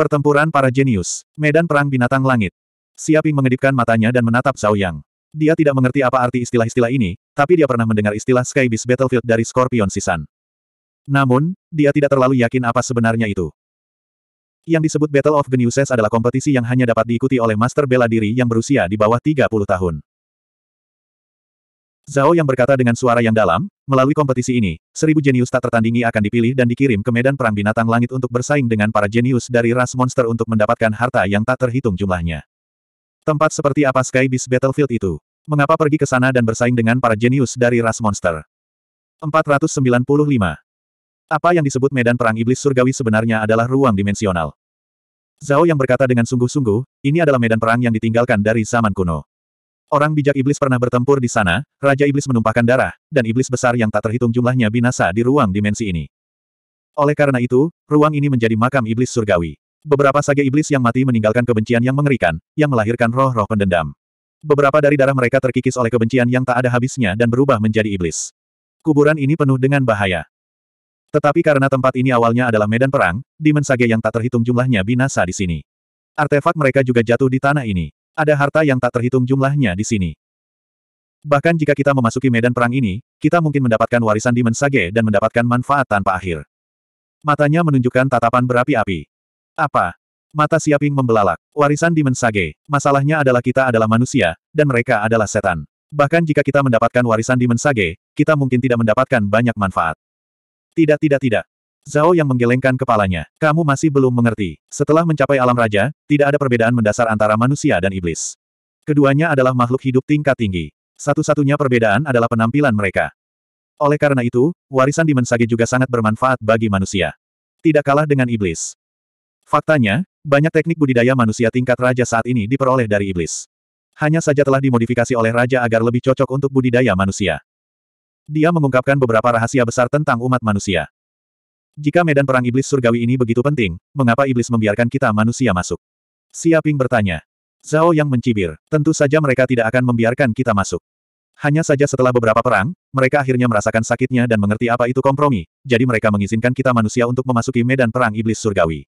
Pertempuran para jenius, medan perang binatang langit. Siaping mengedipkan matanya dan menatap Zhao Yang. Dia tidak mengerti apa arti istilah-istilah ini, tapi dia pernah mendengar istilah Sky Beast Battlefield dari Scorpion Sisan. Namun, dia tidak terlalu yakin apa sebenarnya itu. Yang disebut Battle of Geniuses adalah kompetisi yang hanya dapat diikuti oleh master bela diri yang berusia di bawah 30 tahun. Zhao yang berkata dengan suara yang dalam, melalui kompetisi ini, seribu jenius tak tertandingi akan dipilih dan dikirim ke medan perang binatang langit untuk bersaing dengan para jenius dari ras monster untuk mendapatkan harta yang tak terhitung jumlahnya. Tempat seperti apa Sky Beast Battlefield itu? Mengapa pergi ke sana dan bersaing dengan para jenius dari ras monster? 495. Apa yang disebut medan perang iblis surgawi sebenarnya adalah ruang dimensional. Zhao yang berkata dengan sungguh-sungguh, ini adalah medan perang yang ditinggalkan dari zaman kuno. Orang bijak iblis pernah bertempur di sana, Raja Iblis menumpahkan darah, dan iblis besar yang tak terhitung jumlahnya binasa di ruang dimensi ini. Oleh karena itu, ruang ini menjadi makam iblis surgawi. Beberapa sage iblis yang mati meninggalkan kebencian yang mengerikan, yang melahirkan roh-roh pendendam. Beberapa dari darah mereka terkikis oleh kebencian yang tak ada habisnya dan berubah menjadi iblis. Kuburan ini penuh dengan bahaya. Tetapi karena tempat ini awalnya adalah medan perang, dimen sage yang tak terhitung jumlahnya binasa di sini. Artefak mereka juga jatuh di tanah ini. Ada harta yang tak terhitung jumlahnya di sini. Bahkan jika kita memasuki medan perang ini, kita mungkin mendapatkan warisan dimen sage dan mendapatkan manfaat tanpa akhir. Matanya menunjukkan tatapan berapi-api. Apa? Mata Siaping membelalak. Warisan Demon Sage. Masalahnya adalah kita adalah manusia, dan mereka adalah setan. Bahkan jika kita mendapatkan warisan Demon Sage, kita mungkin tidak mendapatkan banyak manfaat. Tidak tidak tidak. Zhao yang menggelengkan kepalanya. Kamu masih belum mengerti. Setelah mencapai alam raja, tidak ada perbedaan mendasar antara manusia dan iblis. Keduanya adalah makhluk hidup tingkat tinggi. Satu-satunya perbedaan adalah penampilan mereka. Oleh karena itu, warisan Demon Sage juga sangat bermanfaat bagi manusia. Tidak kalah dengan iblis. Faktanya, banyak teknik budidaya manusia tingkat raja saat ini diperoleh dari iblis. Hanya saja telah dimodifikasi oleh raja agar lebih cocok untuk budidaya manusia. Dia mengungkapkan beberapa rahasia besar tentang umat manusia. Jika medan perang iblis surgawi ini begitu penting, mengapa iblis membiarkan kita manusia masuk? Siaping bertanya. Zhao yang mencibir, tentu saja mereka tidak akan membiarkan kita masuk. Hanya saja setelah beberapa perang, mereka akhirnya merasakan sakitnya dan mengerti apa itu kompromi, jadi mereka mengizinkan kita manusia untuk memasuki medan perang iblis surgawi.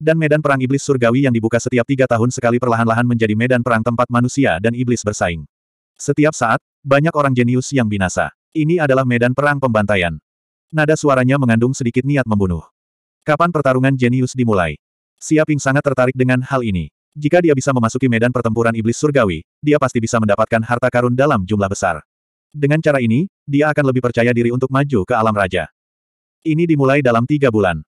Dan medan perang iblis surgawi yang dibuka setiap tiga tahun sekali perlahan-lahan menjadi medan perang tempat manusia dan iblis bersaing. Setiap saat, banyak orang jenius yang binasa. Ini adalah medan perang pembantaian. Nada suaranya mengandung sedikit niat membunuh. Kapan pertarungan jenius dimulai? Siaping sangat tertarik dengan hal ini. Jika dia bisa memasuki medan pertempuran iblis surgawi, dia pasti bisa mendapatkan harta karun dalam jumlah besar. Dengan cara ini, dia akan lebih percaya diri untuk maju ke alam raja. Ini dimulai dalam tiga bulan.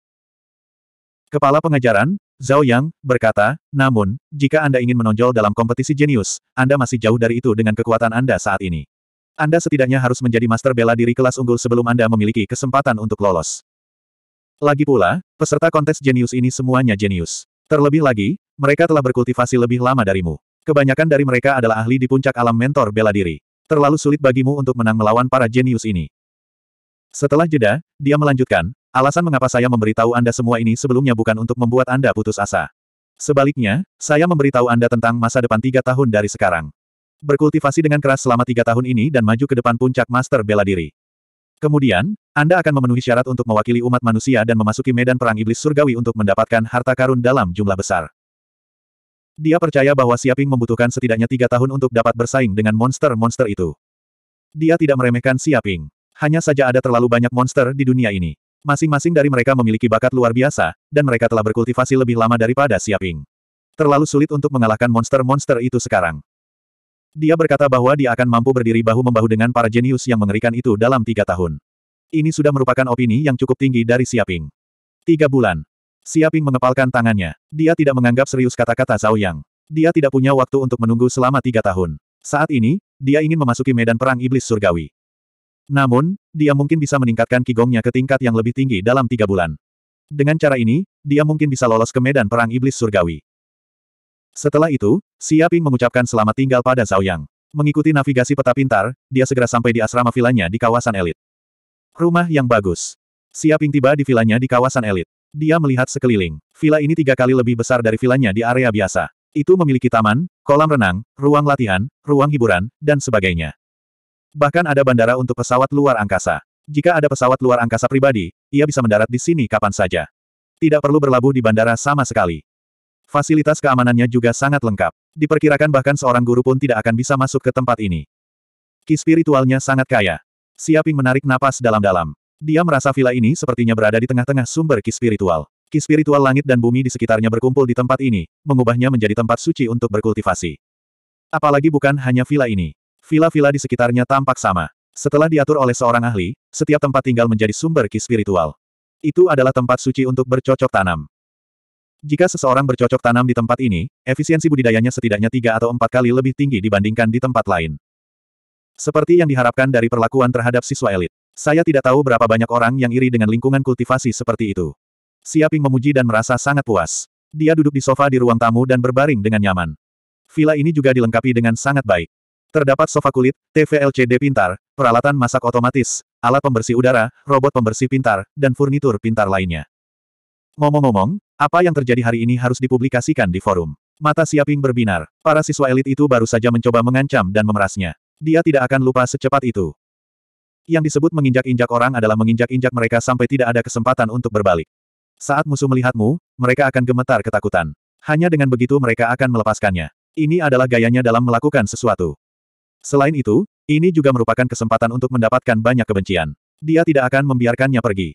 Kepala pengajaran, Zhao Yang, berkata, namun, jika Anda ingin menonjol dalam kompetisi jenius, Anda masih jauh dari itu dengan kekuatan Anda saat ini. Anda setidaknya harus menjadi master bela diri kelas unggul sebelum Anda memiliki kesempatan untuk lolos. Lagi pula, peserta kontes jenius ini semuanya jenius. Terlebih lagi, mereka telah berkultivasi lebih lama darimu. Kebanyakan dari mereka adalah ahli di puncak alam mentor bela diri. Terlalu sulit bagimu untuk menang melawan para jenius ini. Setelah jeda, dia melanjutkan, alasan mengapa saya memberitahu Anda semua ini sebelumnya bukan untuk membuat Anda putus asa. Sebaliknya, saya memberitahu Anda tentang masa depan tiga tahun dari sekarang. Berkultivasi dengan keras selama tiga tahun ini dan maju ke depan puncak master bela diri. Kemudian, Anda akan memenuhi syarat untuk mewakili umat manusia dan memasuki medan perang iblis surgawi untuk mendapatkan harta karun dalam jumlah besar. Dia percaya bahwa Siaping membutuhkan setidaknya tiga tahun untuk dapat bersaing dengan monster-monster itu. Dia tidak meremehkan Siaping. Hanya saja ada terlalu banyak monster di dunia ini. Masing-masing dari mereka memiliki bakat luar biasa, dan mereka telah berkultivasi lebih lama daripada Siaping. Terlalu sulit untuk mengalahkan monster-monster itu sekarang. Dia berkata bahwa dia akan mampu berdiri bahu-membahu dengan para jenius yang mengerikan itu dalam tiga tahun. Ini sudah merupakan opini yang cukup tinggi dari Siaping. Tiga bulan. Siaping mengepalkan tangannya. Dia tidak menganggap serius kata-kata Zhao Yang. Dia tidak punya waktu untuk menunggu selama tiga tahun. Saat ini, dia ingin memasuki medan perang iblis surgawi. Namun, dia mungkin bisa meningkatkan kigongnya ke tingkat yang lebih tinggi dalam tiga bulan. Dengan cara ini, dia mungkin bisa lolos ke medan perang iblis surgawi. Setelah itu, Siaping mengucapkan selamat tinggal pada Zhao Yang. Mengikuti navigasi peta pintar, dia segera sampai di asrama vilanya di kawasan elit. Rumah yang bagus. Siaping tiba di vilanya di kawasan elit. Dia melihat sekeliling. Villa ini tiga kali lebih besar dari vilanya di area biasa. Itu memiliki taman, kolam renang, ruang latihan, ruang hiburan, dan sebagainya. Bahkan ada bandara untuk pesawat luar angkasa. Jika ada pesawat luar angkasa pribadi, ia bisa mendarat di sini kapan saja. Tidak perlu berlabuh di bandara sama sekali. Fasilitas keamanannya juga sangat lengkap. Diperkirakan bahkan seorang guru pun tidak akan bisa masuk ke tempat ini. Ki spiritualnya sangat kaya. Siaping menarik napas dalam-dalam. Dia merasa villa ini sepertinya berada di tengah-tengah sumber ki spiritual. Ki spiritual langit dan bumi di sekitarnya berkumpul di tempat ini, mengubahnya menjadi tempat suci untuk berkultivasi. Apalagi bukan hanya villa ini vila-vila di sekitarnya tampak sama. Setelah diatur oleh seorang ahli, setiap tempat tinggal menjadi sumber ki spiritual. Itu adalah tempat suci untuk bercocok tanam. Jika seseorang bercocok tanam di tempat ini, efisiensi budidayanya setidaknya tiga atau empat kali lebih tinggi dibandingkan di tempat lain. Seperti yang diharapkan dari perlakuan terhadap siswa elit. Saya tidak tahu berapa banyak orang yang iri dengan lingkungan kultivasi seperti itu. Siaping memuji dan merasa sangat puas. Dia duduk di sofa di ruang tamu dan berbaring dengan nyaman. Villa ini juga dilengkapi dengan sangat baik. Terdapat sofa kulit, TV LCD pintar, peralatan masak otomatis, alat pembersih udara, robot pembersih pintar, dan furnitur pintar lainnya. Ngomong-ngomong, apa yang terjadi hari ini harus dipublikasikan di forum. Mata Siaping berbinar. Para siswa elit itu baru saja mencoba mengancam dan memerasnya. Dia tidak akan lupa secepat itu. Yang disebut menginjak-injak orang adalah menginjak-injak mereka sampai tidak ada kesempatan untuk berbalik. Saat musuh melihatmu, mereka akan gemetar ketakutan. Hanya dengan begitu mereka akan melepaskannya. Ini adalah gayanya dalam melakukan sesuatu. Selain itu, ini juga merupakan kesempatan untuk mendapatkan banyak kebencian. Dia tidak akan membiarkannya pergi.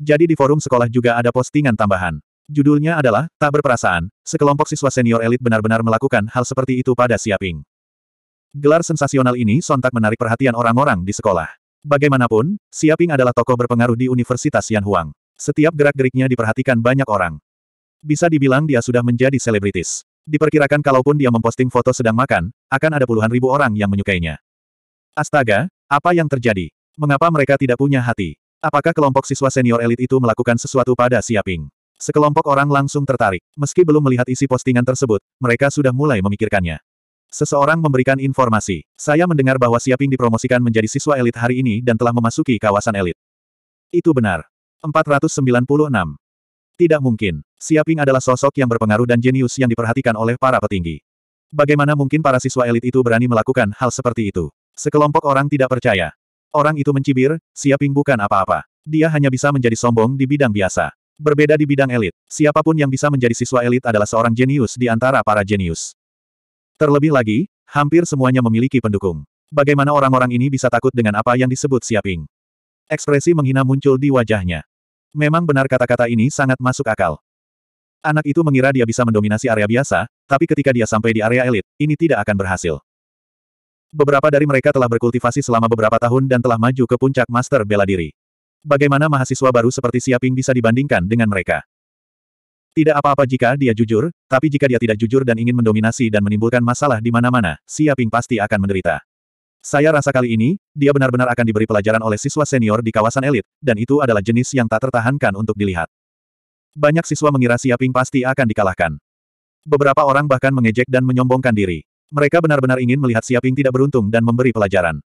Jadi di forum sekolah juga ada postingan tambahan. Judulnya adalah, Tak Berperasaan, sekelompok siswa senior elit benar-benar melakukan hal seperti itu pada Siaping. Gelar sensasional ini sontak menarik perhatian orang-orang di sekolah. Bagaimanapun, Siaping adalah tokoh berpengaruh di Universitas Yanhuang. Setiap gerak-geriknya diperhatikan banyak orang. Bisa dibilang dia sudah menjadi selebritis. Diperkirakan kalaupun dia memposting foto sedang makan, akan ada puluhan ribu orang yang menyukainya. Astaga, apa yang terjadi? Mengapa mereka tidak punya hati? Apakah kelompok siswa senior elit itu melakukan sesuatu pada Siaping? Sekelompok orang langsung tertarik. Meski belum melihat isi postingan tersebut, mereka sudah mulai memikirkannya. Seseorang memberikan informasi. Saya mendengar bahwa Siaping dipromosikan menjadi siswa elit hari ini dan telah memasuki kawasan elit. Itu benar. 496. Tidak mungkin. Siaping adalah sosok yang berpengaruh dan jenius yang diperhatikan oleh para petinggi. Bagaimana mungkin para siswa elit itu berani melakukan hal seperti itu? Sekelompok orang tidak percaya. Orang itu mencibir, Siaping bukan apa-apa. Dia hanya bisa menjadi sombong di bidang biasa. Berbeda di bidang elit, siapapun yang bisa menjadi siswa elit adalah seorang jenius di antara para jenius. Terlebih lagi, hampir semuanya memiliki pendukung. Bagaimana orang-orang ini bisa takut dengan apa yang disebut Siaping? Ekspresi menghina muncul di wajahnya. Memang benar kata-kata ini sangat masuk akal. Anak itu mengira dia bisa mendominasi area biasa, tapi ketika dia sampai di area elit, ini tidak akan berhasil. Beberapa dari mereka telah berkultivasi selama beberapa tahun dan telah maju ke puncak master bela diri. Bagaimana mahasiswa baru seperti Siaping bisa dibandingkan dengan mereka? Tidak apa-apa jika dia jujur, tapi jika dia tidak jujur dan ingin mendominasi dan menimbulkan masalah di mana-mana, Siaping pasti akan menderita. Saya rasa kali ini, dia benar-benar akan diberi pelajaran oleh siswa senior di kawasan elit, dan itu adalah jenis yang tak tertahankan untuk dilihat. Banyak siswa mengira Siaping pasti akan dikalahkan. Beberapa orang bahkan mengejek dan menyombongkan diri. Mereka benar-benar ingin melihat Siaping tidak beruntung dan memberi pelajaran.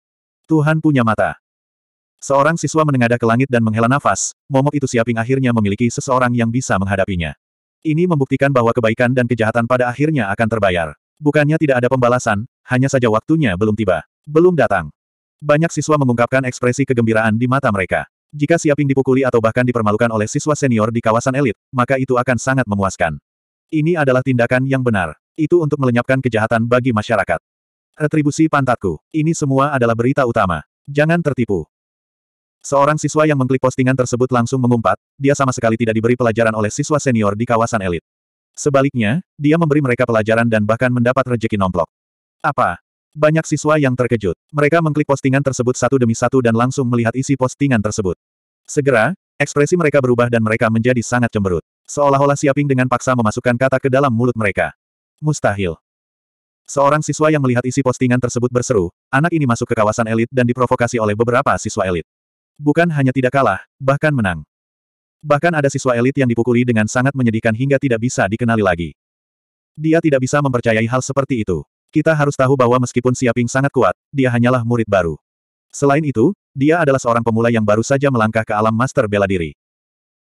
Tuhan punya mata. Seorang siswa menengadah ke langit dan menghela nafas, momok itu Siaping akhirnya memiliki seseorang yang bisa menghadapinya. Ini membuktikan bahwa kebaikan dan kejahatan pada akhirnya akan terbayar. Bukannya tidak ada pembalasan, hanya saja waktunya belum tiba. Belum datang. Banyak siswa mengungkapkan ekspresi kegembiraan di mata mereka. Jika Siaping dipukuli atau bahkan dipermalukan oleh siswa senior di kawasan elit, maka itu akan sangat memuaskan. Ini adalah tindakan yang benar. Itu untuk melenyapkan kejahatan bagi masyarakat. Retribusi pantatku. Ini semua adalah berita utama. Jangan tertipu. Seorang siswa yang mengklik postingan tersebut langsung mengumpat, dia sama sekali tidak diberi pelajaran oleh siswa senior di kawasan elit. Sebaliknya, dia memberi mereka pelajaran dan bahkan mendapat rejeki nomplok. Apa? Banyak siswa yang terkejut. Mereka mengklik postingan tersebut satu demi satu dan langsung melihat isi postingan tersebut. Segera, ekspresi mereka berubah dan mereka menjadi sangat cemberut. Seolah-olah Siaping dengan paksa memasukkan kata ke dalam mulut mereka. Mustahil. Seorang siswa yang melihat isi postingan tersebut berseru, anak ini masuk ke kawasan elit dan diprovokasi oleh beberapa siswa elit. Bukan hanya tidak kalah, bahkan menang. Bahkan ada siswa elit yang dipukuli dengan sangat menyedihkan hingga tidak bisa dikenali lagi. Dia tidak bisa mempercayai hal seperti itu. Kita harus tahu bahwa meskipun Siaping sangat kuat, dia hanyalah murid baru. Selain itu, dia adalah seorang pemula yang baru saja melangkah ke alam master bela diri.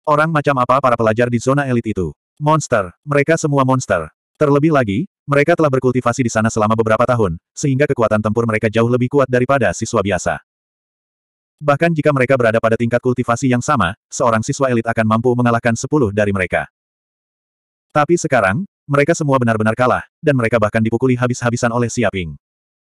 Orang macam apa para pelajar di zona elit itu? Monster, mereka semua monster. Terlebih lagi, mereka telah berkultivasi di sana selama beberapa tahun, sehingga kekuatan tempur mereka jauh lebih kuat daripada siswa biasa. Bahkan jika mereka berada pada tingkat kultivasi yang sama, seorang siswa elit akan mampu mengalahkan sepuluh dari mereka. Tapi sekarang, mereka semua benar-benar kalah, dan mereka bahkan dipukuli habis-habisan oleh Siaping.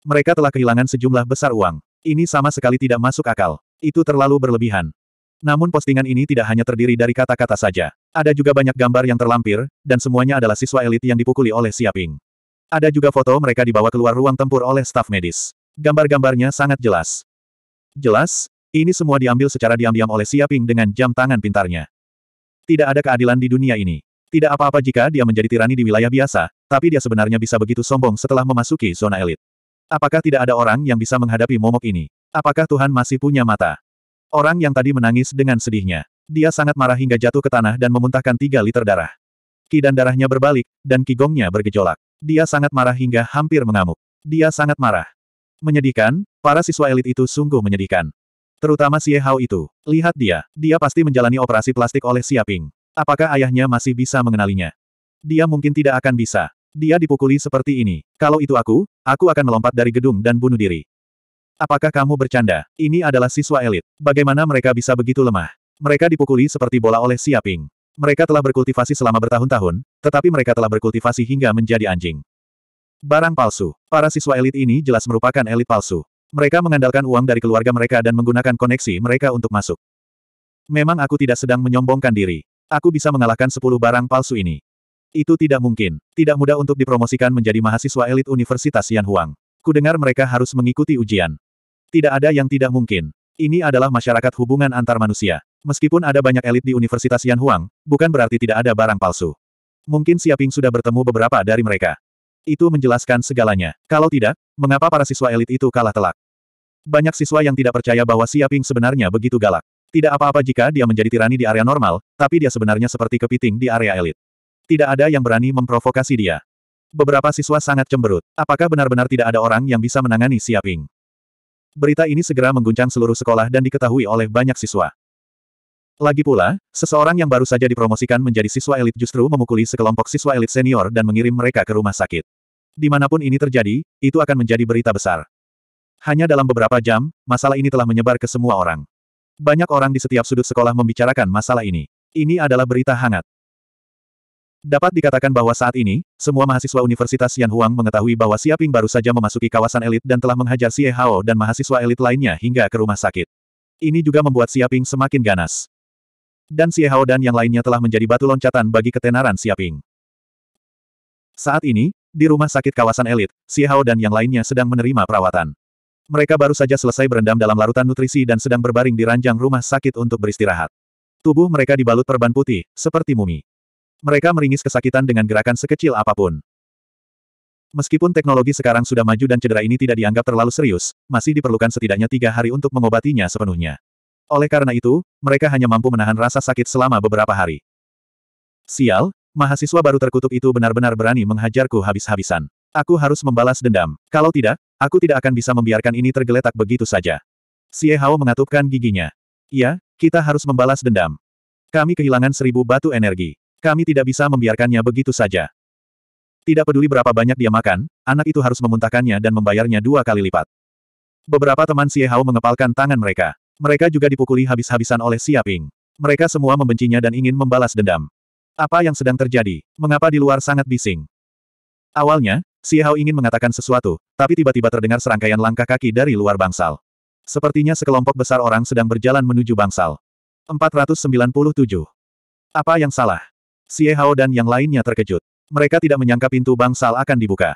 Mereka telah kehilangan sejumlah besar uang. Ini sama sekali tidak masuk akal. Itu terlalu berlebihan. Namun postingan ini tidak hanya terdiri dari kata-kata saja. Ada juga banyak gambar yang terlampir, dan semuanya adalah siswa elit yang dipukuli oleh Siaping. Ada juga foto mereka dibawa keluar ruang tempur oleh staf medis. Gambar-gambarnya sangat jelas. Jelas, ini semua diambil secara diam-diam oleh Siaping dengan jam tangan pintarnya. Tidak ada keadilan di dunia ini. Tidak apa-apa jika dia menjadi tirani di wilayah biasa, tapi dia sebenarnya bisa begitu sombong setelah memasuki zona elit. Apakah tidak ada orang yang bisa menghadapi momok ini? Apakah Tuhan masih punya mata? Orang yang tadi menangis dengan sedihnya. Dia sangat marah hingga jatuh ke tanah dan memuntahkan tiga liter darah. Ki dan darahnya berbalik, dan ki gongnya bergejolak. Dia sangat marah hingga hampir mengamuk. Dia sangat marah. Menyedihkan, para siswa elit itu sungguh menyedihkan. Terutama Xie Hao itu. Lihat dia, dia pasti menjalani operasi plastik oleh Ping. Apakah ayahnya masih bisa mengenalinya? Dia mungkin tidak akan bisa. Dia dipukuli seperti ini. Kalau itu aku, aku akan melompat dari gedung dan bunuh diri. Apakah kamu bercanda? Ini adalah siswa elit. Bagaimana mereka bisa begitu lemah? Mereka dipukuli seperti bola oleh Siaping. Mereka telah berkultivasi selama bertahun-tahun, tetapi mereka telah berkultivasi hingga menjadi anjing. Barang palsu. Para siswa elit ini jelas merupakan elit palsu. Mereka mengandalkan uang dari keluarga mereka dan menggunakan koneksi mereka untuk masuk. Memang aku tidak sedang menyombongkan diri. Aku bisa mengalahkan sepuluh barang palsu ini. Itu tidak mungkin. Tidak mudah untuk dipromosikan menjadi mahasiswa elit Universitas Yanhuang. Kudengar mereka harus mengikuti ujian. Tidak ada yang tidak mungkin. Ini adalah masyarakat hubungan antar manusia. Meskipun ada banyak elit di Universitas Yanhuang, bukan berarti tidak ada barang palsu. Mungkin Siaping sudah bertemu beberapa dari mereka. Itu menjelaskan segalanya. Kalau tidak, mengapa para siswa elit itu kalah telak? Banyak siswa yang tidak percaya bahwa Siaping sebenarnya begitu galak. Tidak apa-apa jika dia menjadi tirani di area normal, tapi dia sebenarnya seperti kepiting di area elit. Tidak ada yang berani memprovokasi dia. Beberapa siswa sangat cemberut. Apakah benar-benar tidak ada orang yang bisa menangani Siaping? Berita ini segera mengguncang seluruh sekolah dan diketahui oleh banyak siswa. Lagi pula, seseorang yang baru saja dipromosikan menjadi siswa elit justru memukuli sekelompok siswa elit senior dan mengirim mereka ke rumah sakit. Dimanapun ini terjadi, itu akan menjadi berita besar. Hanya dalam beberapa jam, masalah ini telah menyebar ke semua orang. Banyak orang di setiap sudut sekolah membicarakan masalah ini. Ini adalah berita hangat. Dapat dikatakan bahwa saat ini, semua mahasiswa Universitas Yan Huang mengetahui bahwa Siaping baru saja memasuki kawasan elit dan telah menghajar Xie Hao dan mahasiswa elit lainnya hingga ke rumah sakit. Ini juga membuat Siaping semakin ganas. Dan Xie Hao dan yang lainnya telah menjadi batu loncatan bagi ketenaran Siaping. Saat ini, di rumah sakit kawasan elit, Xie Hao dan yang lainnya sedang menerima perawatan. Mereka baru saja selesai berendam dalam larutan nutrisi dan sedang berbaring di ranjang rumah sakit untuk beristirahat. Tubuh mereka dibalut perban putih, seperti mumi. Mereka meringis kesakitan dengan gerakan sekecil apapun. Meskipun teknologi sekarang sudah maju dan cedera ini tidak dianggap terlalu serius, masih diperlukan setidaknya tiga hari untuk mengobatinya sepenuhnya. Oleh karena itu, mereka hanya mampu menahan rasa sakit selama beberapa hari. Sial, mahasiswa baru terkutuk itu benar-benar berani menghajarku habis-habisan. Aku harus membalas dendam. Kalau tidak, Aku tidak akan bisa membiarkan ini tergeletak begitu saja. Xie Hao mengatupkan giginya. Iya, kita harus membalas dendam. Kami kehilangan seribu batu energi. Kami tidak bisa membiarkannya begitu saja. Tidak peduli berapa banyak dia makan, anak itu harus memuntahkannya dan membayarnya dua kali lipat. Beberapa teman Xie Hao mengepalkan tangan mereka. Mereka juga dipukuli habis-habisan oleh Ping. Mereka semua membencinya dan ingin membalas dendam. Apa yang sedang terjadi? Mengapa di luar sangat bising? Awalnya, Si Hao ingin mengatakan sesuatu, tapi tiba-tiba terdengar serangkaian langkah kaki dari luar bangsal. Sepertinya sekelompok besar orang sedang berjalan menuju bangsal. 497. Apa yang salah? Si Hao dan yang lainnya terkejut. Mereka tidak menyangka pintu bangsal akan dibuka.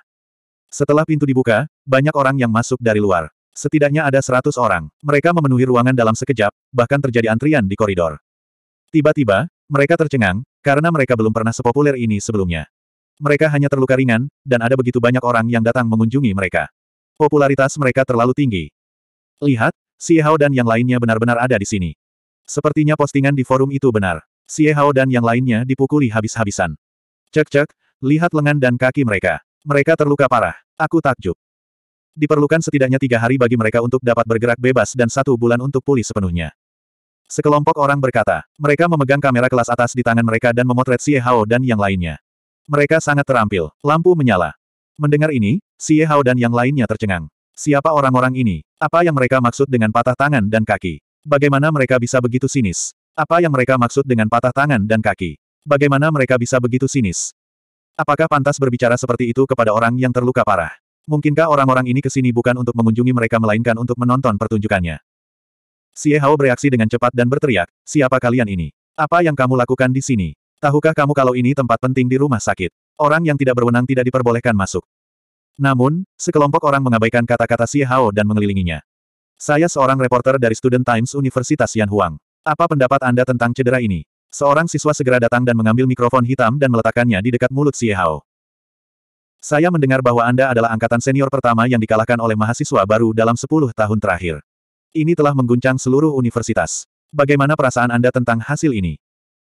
Setelah pintu dibuka, banyak orang yang masuk dari luar. Setidaknya ada seratus orang. Mereka memenuhi ruangan dalam sekejap, bahkan terjadi antrian di koridor. Tiba-tiba, mereka tercengang, karena mereka belum pernah sepopuler ini sebelumnya. Mereka hanya terluka ringan, dan ada begitu banyak orang yang datang mengunjungi mereka. Popularitas mereka terlalu tinggi. Lihat, Si Hao dan yang lainnya benar-benar ada di sini. Sepertinya postingan di forum itu benar. Si Hao dan yang lainnya dipukuli habis-habisan. Cek-cek, lihat lengan dan kaki mereka. Mereka terluka parah. Aku takjub. Diperlukan setidaknya tiga hari bagi mereka untuk dapat bergerak bebas dan satu bulan untuk pulih sepenuhnya. Sekelompok orang berkata, mereka memegang kamera kelas atas di tangan mereka dan memotret Si Hao dan yang lainnya. Mereka sangat terampil. Lampu menyala. Mendengar ini, Xie Hao dan yang lainnya tercengang. Siapa orang-orang ini? Apa yang mereka maksud dengan patah tangan dan kaki? Bagaimana mereka bisa begitu sinis? Apa yang mereka maksud dengan patah tangan dan kaki? Bagaimana mereka bisa begitu sinis? Apakah pantas berbicara seperti itu kepada orang yang terluka parah? Mungkinkah orang-orang ini kesini bukan untuk mengunjungi mereka melainkan untuk menonton pertunjukannya? Si Hao bereaksi dengan cepat dan berteriak, siapa kalian ini? Apa yang kamu lakukan di sini? Tahukah kamu kalau ini tempat penting di rumah sakit? Orang yang tidak berwenang tidak diperbolehkan masuk. Namun, sekelompok orang mengabaikan kata-kata Si Hao dan mengelilinginya. Saya seorang reporter dari Student Times Universitas Yan Huang. Apa pendapat Anda tentang cedera ini? Seorang siswa segera datang dan mengambil mikrofon hitam dan meletakkannya di dekat mulut Si Hao. Saya mendengar bahwa Anda adalah angkatan senior pertama yang dikalahkan oleh mahasiswa baru dalam 10 tahun terakhir. Ini telah mengguncang seluruh universitas. Bagaimana perasaan Anda tentang hasil ini?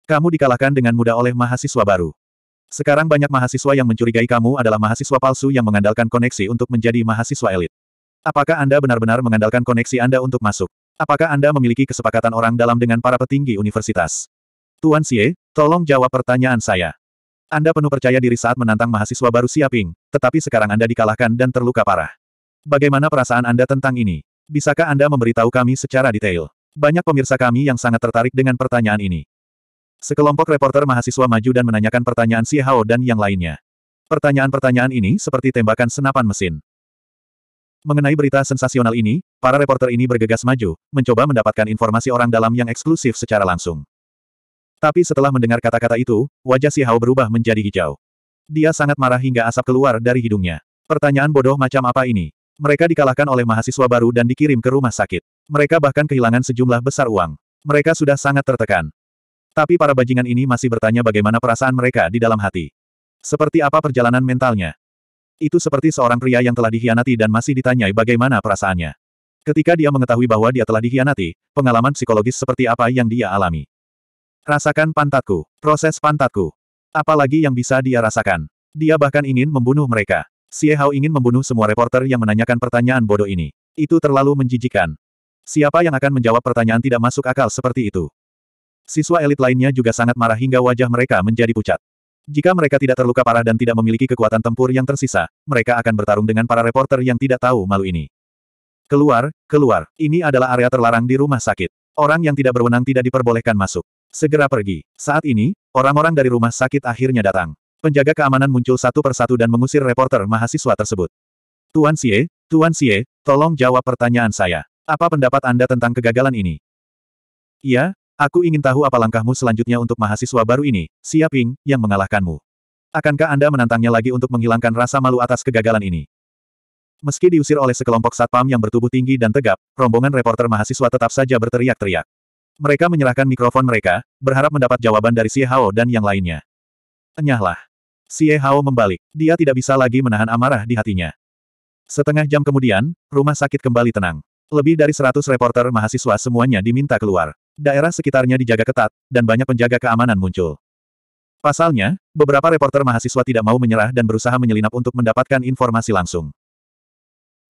Kamu dikalahkan dengan mudah oleh mahasiswa baru. Sekarang banyak mahasiswa yang mencurigai kamu adalah mahasiswa palsu yang mengandalkan koneksi untuk menjadi mahasiswa elit. Apakah Anda benar-benar mengandalkan koneksi Anda untuk masuk? Apakah Anda memiliki kesepakatan orang dalam dengan para petinggi universitas? Tuan Xie, tolong jawab pertanyaan saya. Anda penuh percaya diri saat menantang mahasiswa baru Siaping, tetapi sekarang Anda dikalahkan dan terluka parah. Bagaimana perasaan Anda tentang ini? Bisakah Anda memberitahu kami secara detail? Banyak pemirsa kami yang sangat tertarik dengan pertanyaan ini. Sekelompok reporter mahasiswa maju dan menanyakan pertanyaan Si Hao dan yang lainnya. Pertanyaan-pertanyaan ini seperti tembakan senapan mesin. Mengenai berita sensasional ini, para reporter ini bergegas maju, mencoba mendapatkan informasi orang dalam yang eksklusif secara langsung. Tapi setelah mendengar kata-kata itu, wajah Si Hao berubah menjadi hijau. Dia sangat marah hingga asap keluar dari hidungnya. Pertanyaan bodoh macam apa ini? Mereka dikalahkan oleh mahasiswa baru dan dikirim ke rumah sakit. Mereka bahkan kehilangan sejumlah besar uang. Mereka sudah sangat tertekan. Tapi para bajingan ini masih bertanya bagaimana perasaan mereka di dalam hati. Seperti apa perjalanan mentalnya. Itu seperti seorang pria yang telah dikhianati dan masih ditanyai bagaimana perasaannya. Ketika dia mengetahui bahwa dia telah dikhianati. pengalaman psikologis seperti apa yang dia alami. Rasakan pantatku, proses pantatku. Apalagi yang bisa dia rasakan. Dia bahkan ingin membunuh mereka. Xie Hao ingin membunuh semua reporter yang menanyakan pertanyaan bodoh ini. Itu terlalu menjijikan. Siapa yang akan menjawab pertanyaan tidak masuk akal seperti itu? Siswa elit lainnya juga sangat marah hingga wajah mereka menjadi pucat. Jika mereka tidak terluka parah dan tidak memiliki kekuatan tempur yang tersisa, mereka akan bertarung dengan para reporter yang tidak tahu malu ini. Keluar, keluar, ini adalah area terlarang di rumah sakit. Orang yang tidak berwenang tidak diperbolehkan masuk. Segera pergi. Saat ini, orang-orang dari rumah sakit akhirnya datang. Penjaga keamanan muncul satu persatu dan mengusir reporter mahasiswa tersebut. Tuan Xie, Tuan Xie, tolong jawab pertanyaan saya. Apa pendapat Anda tentang kegagalan ini? Iya, Aku ingin tahu apa langkahmu selanjutnya untuk mahasiswa baru ini, Siaping, Ping, yang mengalahkanmu. Akankah Anda menantangnya lagi untuk menghilangkan rasa malu atas kegagalan ini? Meski diusir oleh sekelompok satpam yang bertubuh tinggi dan tegap, rombongan reporter mahasiswa tetap saja berteriak-teriak. Mereka menyerahkan mikrofon mereka, berharap mendapat jawaban dari Xie Hao dan yang lainnya. Enyahlah. Xie Hao membalik. Dia tidak bisa lagi menahan amarah di hatinya. Setengah jam kemudian, rumah sakit kembali tenang. Lebih dari seratus reporter mahasiswa semuanya diminta keluar. Daerah sekitarnya dijaga ketat, dan banyak penjaga keamanan muncul. Pasalnya, beberapa reporter mahasiswa tidak mau menyerah dan berusaha menyelinap untuk mendapatkan informasi langsung.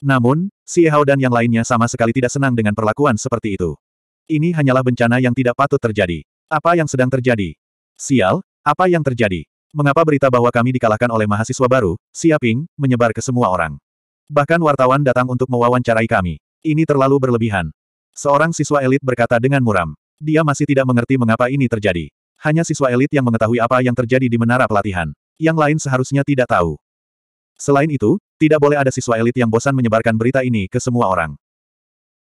Namun, Si Hao dan yang lainnya sama sekali tidak senang dengan perlakuan seperti itu. Ini hanyalah bencana yang tidak patut terjadi. Apa yang sedang terjadi? Sial, apa yang terjadi? Mengapa berita bahwa kami dikalahkan oleh mahasiswa baru, Siaping, menyebar ke semua orang? Bahkan wartawan datang untuk mewawancarai kami. Ini terlalu berlebihan. Seorang siswa elit berkata dengan muram. Dia masih tidak mengerti mengapa ini terjadi. Hanya siswa elit yang mengetahui apa yang terjadi di menara pelatihan. Yang lain seharusnya tidak tahu. Selain itu, tidak boleh ada siswa elit yang bosan menyebarkan berita ini ke semua orang.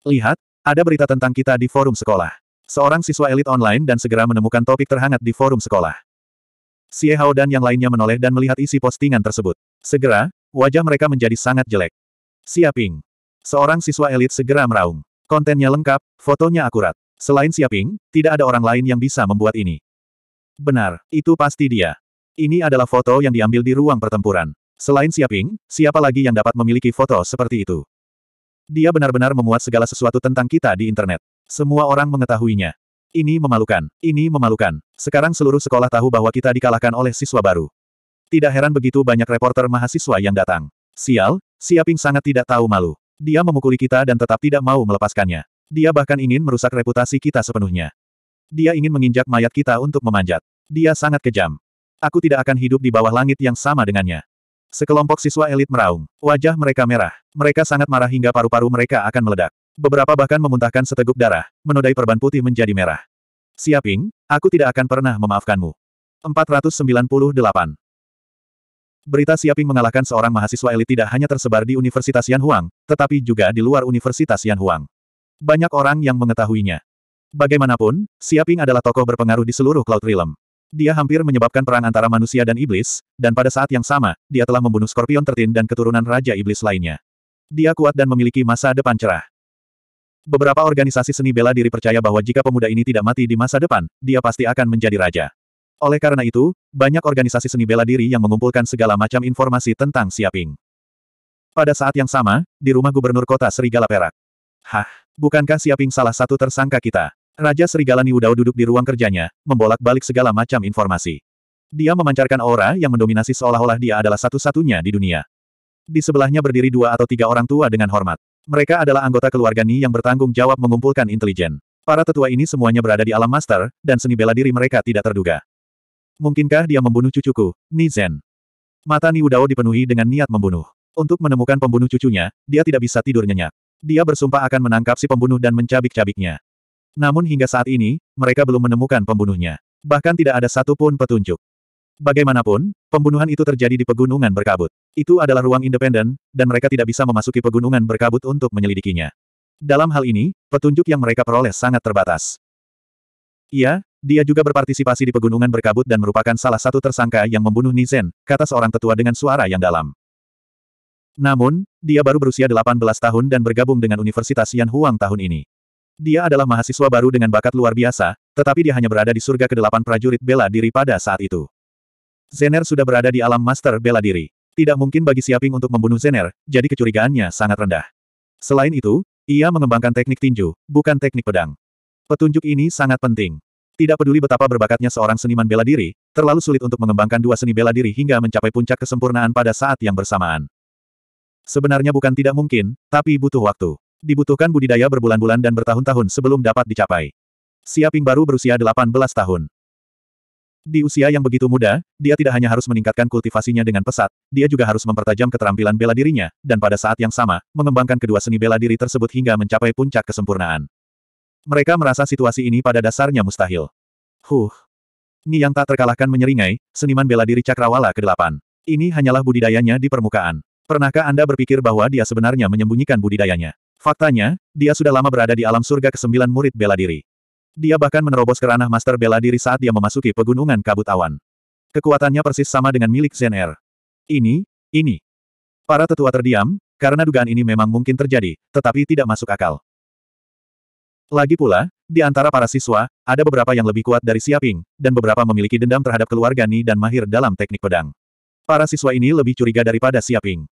Lihat, ada berita tentang kita di forum sekolah. Seorang siswa elit online dan segera menemukan topik terhangat di forum sekolah. Xie Hao dan yang lainnya menoleh dan melihat isi postingan tersebut. Segera, wajah mereka menjadi sangat jelek. Ping, Seorang siswa elit segera meraung. Kontennya lengkap, fotonya akurat. Selain Siaping, tidak ada orang lain yang bisa membuat ini. Benar, itu pasti dia. Ini adalah foto yang diambil di ruang pertempuran. Selain Siaping, siapa lagi yang dapat memiliki foto seperti itu? Dia benar-benar memuat segala sesuatu tentang kita di internet. Semua orang mengetahuinya. Ini memalukan, ini memalukan. Sekarang seluruh sekolah tahu bahwa kita dikalahkan oleh siswa baru. Tidak heran begitu banyak reporter mahasiswa yang datang. Sial, Siaping sangat tidak tahu malu. Dia memukuli kita dan tetap tidak mau melepaskannya. Dia bahkan ingin merusak reputasi kita sepenuhnya. Dia ingin menginjak mayat kita untuk memanjat. Dia sangat kejam. Aku tidak akan hidup di bawah langit yang sama dengannya. Sekelompok siswa elit meraung. Wajah mereka merah. Mereka sangat marah hingga paru-paru mereka akan meledak. Beberapa bahkan memuntahkan seteguk darah, menodai perban putih menjadi merah. Siaping, aku tidak akan pernah memaafkanmu. 498. Berita Siaping mengalahkan seorang mahasiswa elit tidak hanya tersebar di Universitas Yanhuang, tetapi juga di luar Universitas Yanhuang. Banyak orang yang mengetahuinya. Bagaimanapun, Siaping adalah tokoh berpengaruh di seluruh Cloud Realm. Dia hampir menyebabkan perang antara manusia dan iblis, dan pada saat yang sama, dia telah membunuh Scorpion Tertin dan keturunan Raja Iblis lainnya. Dia kuat dan memiliki masa depan cerah. Beberapa organisasi seni bela diri percaya bahwa jika pemuda ini tidak mati di masa depan, dia pasti akan menjadi raja. Oleh karena itu, banyak organisasi seni bela diri yang mengumpulkan segala macam informasi tentang Siaping. Pada saat yang sama, di rumah gubernur kota Serigala Perak. Hah, bukankah Siaping salah satu tersangka kita? Raja Serigala Niudao duduk di ruang kerjanya, membolak-balik segala macam informasi. Dia memancarkan aura yang mendominasi seolah-olah dia adalah satu-satunya di dunia. Di sebelahnya berdiri dua atau tiga orang tua dengan hormat. Mereka adalah anggota keluarga Ni yang bertanggung jawab mengumpulkan intelijen. Para tetua ini semuanya berada di alam master, dan seni bela diri mereka tidak terduga. Mungkinkah dia membunuh cucuku, Nizen? Mata Ni Dao dipenuhi dengan niat membunuh. Untuk menemukan pembunuh cucunya, dia tidak bisa tidur nyenyak. Dia bersumpah akan menangkap si pembunuh dan mencabik-cabiknya. Namun hingga saat ini, mereka belum menemukan pembunuhnya. Bahkan tidak ada satupun petunjuk. Bagaimanapun, pembunuhan itu terjadi di pegunungan berkabut. Itu adalah ruang independen, dan mereka tidak bisa memasuki pegunungan berkabut untuk menyelidikinya. Dalam hal ini, petunjuk yang mereka peroleh sangat terbatas. Iya, dia juga berpartisipasi di pegunungan berkabut dan merupakan salah satu tersangka yang membunuh Nizen, kata seorang tetua dengan suara yang dalam. Namun, dia baru berusia 18 tahun dan bergabung dengan Universitas Yan Huang tahun ini. Dia adalah mahasiswa baru dengan bakat luar biasa, tetapi dia hanya berada di surga kedelapan prajurit bela diri pada saat itu. Zener sudah berada di alam master bela diri. Tidak mungkin bagi Siaping untuk membunuh Zener, jadi kecurigaannya sangat rendah. Selain itu, ia mengembangkan teknik tinju, bukan teknik pedang. Petunjuk ini sangat penting. Tidak peduli betapa berbakatnya seorang seniman bela diri, terlalu sulit untuk mengembangkan dua seni bela diri hingga mencapai puncak kesempurnaan pada saat yang bersamaan. Sebenarnya bukan tidak mungkin, tapi butuh waktu. Dibutuhkan budidaya berbulan-bulan dan bertahun-tahun sebelum dapat dicapai. Siaping baru berusia 18 tahun. Di usia yang begitu muda, dia tidak hanya harus meningkatkan kultivasinya dengan pesat, dia juga harus mempertajam keterampilan bela dirinya, dan pada saat yang sama, mengembangkan kedua seni bela diri tersebut hingga mencapai puncak kesempurnaan. Mereka merasa situasi ini pada dasarnya mustahil. Huh. yang tak terkalahkan menyeringai, seniman bela diri cakrawala ke-8. Ini hanyalah budidayanya di permukaan. Pernahkah Anda berpikir bahwa dia sebenarnya menyembunyikan budidayanya? Faktanya, dia sudah lama berada di alam surga ke-9 murid bela diri. Dia bahkan menerobos ke ranah master bela diri saat dia memasuki pegunungan kabut awan. Kekuatannya persis sama dengan milik Zen Air. Er. Ini, ini. Para tetua terdiam, karena dugaan ini memang mungkin terjadi, tetapi tidak masuk akal. Lagi pula, di antara para siswa, ada beberapa yang lebih kuat dari Siaping, dan beberapa memiliki dendam terhadap keluarga Ni dan mahir dalam teknik pedang. Para siswa ini lebih curiga daripada Siaping.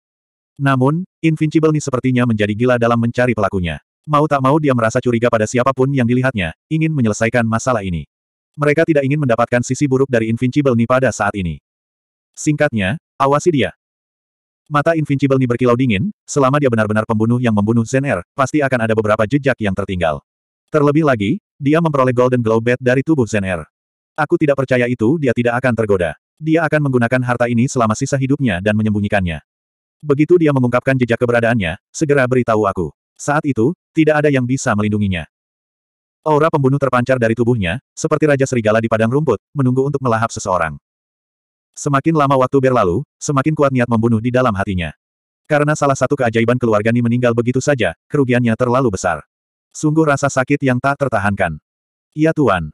Namun, Invincible Ni sepertinya menjadi gila dalam mencari pelakunya. Mau tak mau dia merasa curiga pada siapapun yang dilihatnya, ingin menyelesaikan masalah ini. Mereka tidak ingin mendapatkan sisi buruk dari Invincible Ni pada saat ini. Singkatnya, awasi dia. Mata Invincible Ni berkilau dingin, selama dia benar-benar pembunuh yang membunuh Zener, pasti akan ada beberapa jejak yang tertinggal. Terlebih lagi, dia memperoleh Golden Glow Bed dari tubuh Zen Aku tidak percaya itu dia tidak akan tergoda. Dia akan menggunakan harta ini selama sisa hidupnya dan menyembunyikannya. Begitu dia mengungkapkan jejak keberadaannya, segera beritahu aku. Saat itu, tidak ada yang bisa melindunginya. Aura pembunuh terpancar dari tubuhnya, seperti Raja Serigala di padang rumput, menunggu untuk melahap seseorang. Semakin lama waktu berlalu, semakin kuat niat membunuh di dalam hatinya. Karena salah satu keajaiban keluarga ini meninggal begitu saja, kerugiannya terlalu besar. Sungguh rasa sakit yang tak tertahankan. Iya Tuan.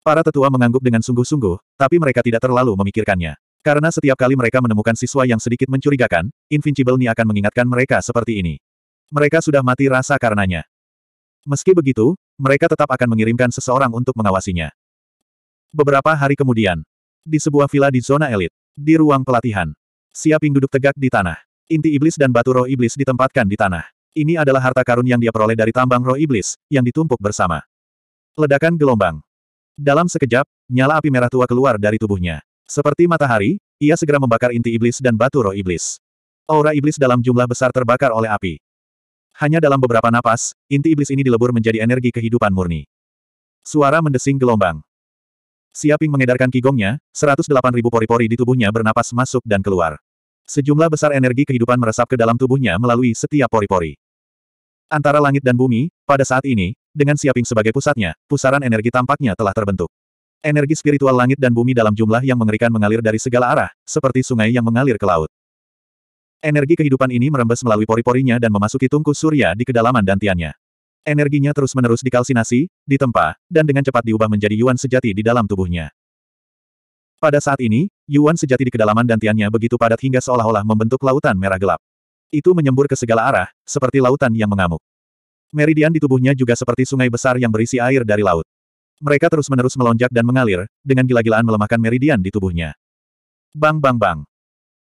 Para tetua mengangguk dengan sungguh-sungguh, tapi mereka tidak terlalu memikirkannya. Karena setiap kali mereka menemukan siswa yang sedikit mencurigakan, Invincible Ni akan mengingatkan mereka seperti ini. Mereka sudah mati rasa karenanya. Meski begitu, mereka tetap akan mengirimkan seseorang untuk mengawasinya. Beberapa hari kemudian, di sebuah villa di zona elit, di ruang pelatihan, Siaping duduk tegak di tanah. Inti iblis dan batu roh iblis ditempatkan di tanah. Ini adalah harta karun yang dia peroleh dari tambang roh iblis, yang ditumpuk bersama. Ledakan gelombang. Dalam sekejap, nyala api merah tua keluar dari tubuhnya. Seperti matahari, ia segera membakar inti iblis dan batu roh iblis. Aura iblis dalam jumlah besar terbakar oleh api. Hanya dalam beberapa napas, inti iblis ini dilebur menjadi energi kehidupan murni. Suara mendesing gelombang. Siaping mengedarkan kigongnya, 108.000 pori-pori di tubuhnya bernapas masuk dan keluar. Sejumlah besar energi kehidupan meresap ke dalam tubuhnya melalui setiap pori-pori. Antara langit dan bumi, pada saat ini, dengan Siaping sebagai pusatnya, pusaran energi tampaknya telah terbentuk. Energi spiritual langit dan bumi dalam jumlah yang mengerikan mengalir dari segala arah, seperti sungai yang mengalir ke laut. Energi kehidupan ini merembes melalui pori-porinya dan memasuki tungku surya di kedalaman dantiannya. Energinya terus-menerus dikalsinasi, ditempa, dan dengan cepat diubah menjadi yuan sejati di dalam tubuhnya. Pada saat ini, Yuan sejati di kedalaman dantiannya begitu padat hingga seolah-olah membentuk lautan merah gelap. Itu menyembur ke segala arah, seperti lautan yang mengamuk. Meridian di tubuhnya juga seperti sungai besar yang berisi air dari laut. Mereka terus-menerus melonjak dan mengalir, dengan gila-gilaan melemahkan meridian di tubuhnya. Bang bang bang.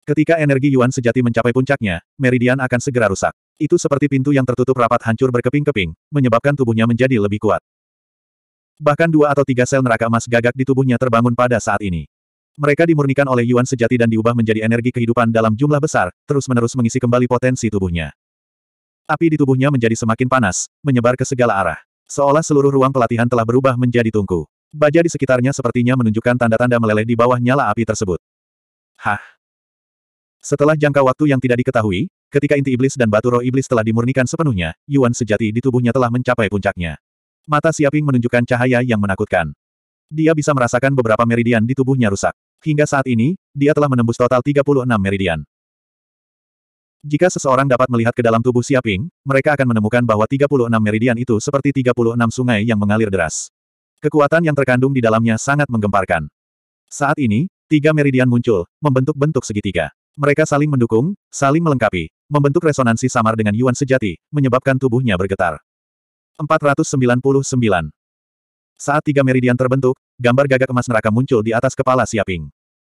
Ketika energi Yuan sejati mencapai puncaknya, meridian akan segera rusak. Itu seperti pintu yang tertutup rapat hancur berkeping-keping, menyebabkan tubuhnya menjadi lebih kuat. Bahkan dua atau tiga sel neraka emas gagak di tubuhnya terbangun pada saat ini. Mereka dimurnikan oleh Yuan sejati dan diubah menjadi energi kehidupan dalam jumlah besar, terus-menerus mengisi kembali potensi tubuhnya. Api di tubuhnya menjadi semakin panas, menyebar ke segala arah. Seolah seluruh ruang pelatihan telah berubah menjadi tungku. Baja di sekitarnya sepertinya menunjukkan tanda-tanda meleleh di bawah nyala api tersebut. Hah? Setelah jangka waktu yang tidak diketahui, ketika inti iblis dan batu roh iblis telah dimurnikan sepenuhnya, Yuan sejati di tubuhnya telah mencapai puncaknya. Mata Siaping menunjukkan cahaya yang menakutkan. Dia bisa merasakan beberapa meridian di tubuhnya rusak. Hingga saat ini, dia telah menembus total 36 meridian. Jika seseorang dapat melihat ke dalam tubuh Siaping, mereka akan menemukan bahwa 36 meridian itu seperti 36 sungai yang mengalir deras. Kekuatan yang terkandung di dalamnya sangat menggemparkan. Saat ini, tiga meridian muncul, membentuk bentuk segitiga. Mereka saling mendukung, saling melengkapi, membentuk resonansi samar dengan Yuan sejati, menyebabkan tubuhnya bergetar. 499. Saat tiga meridian terbentuk, Gambar gagak emas neraka muncul di atas kepala Siaping.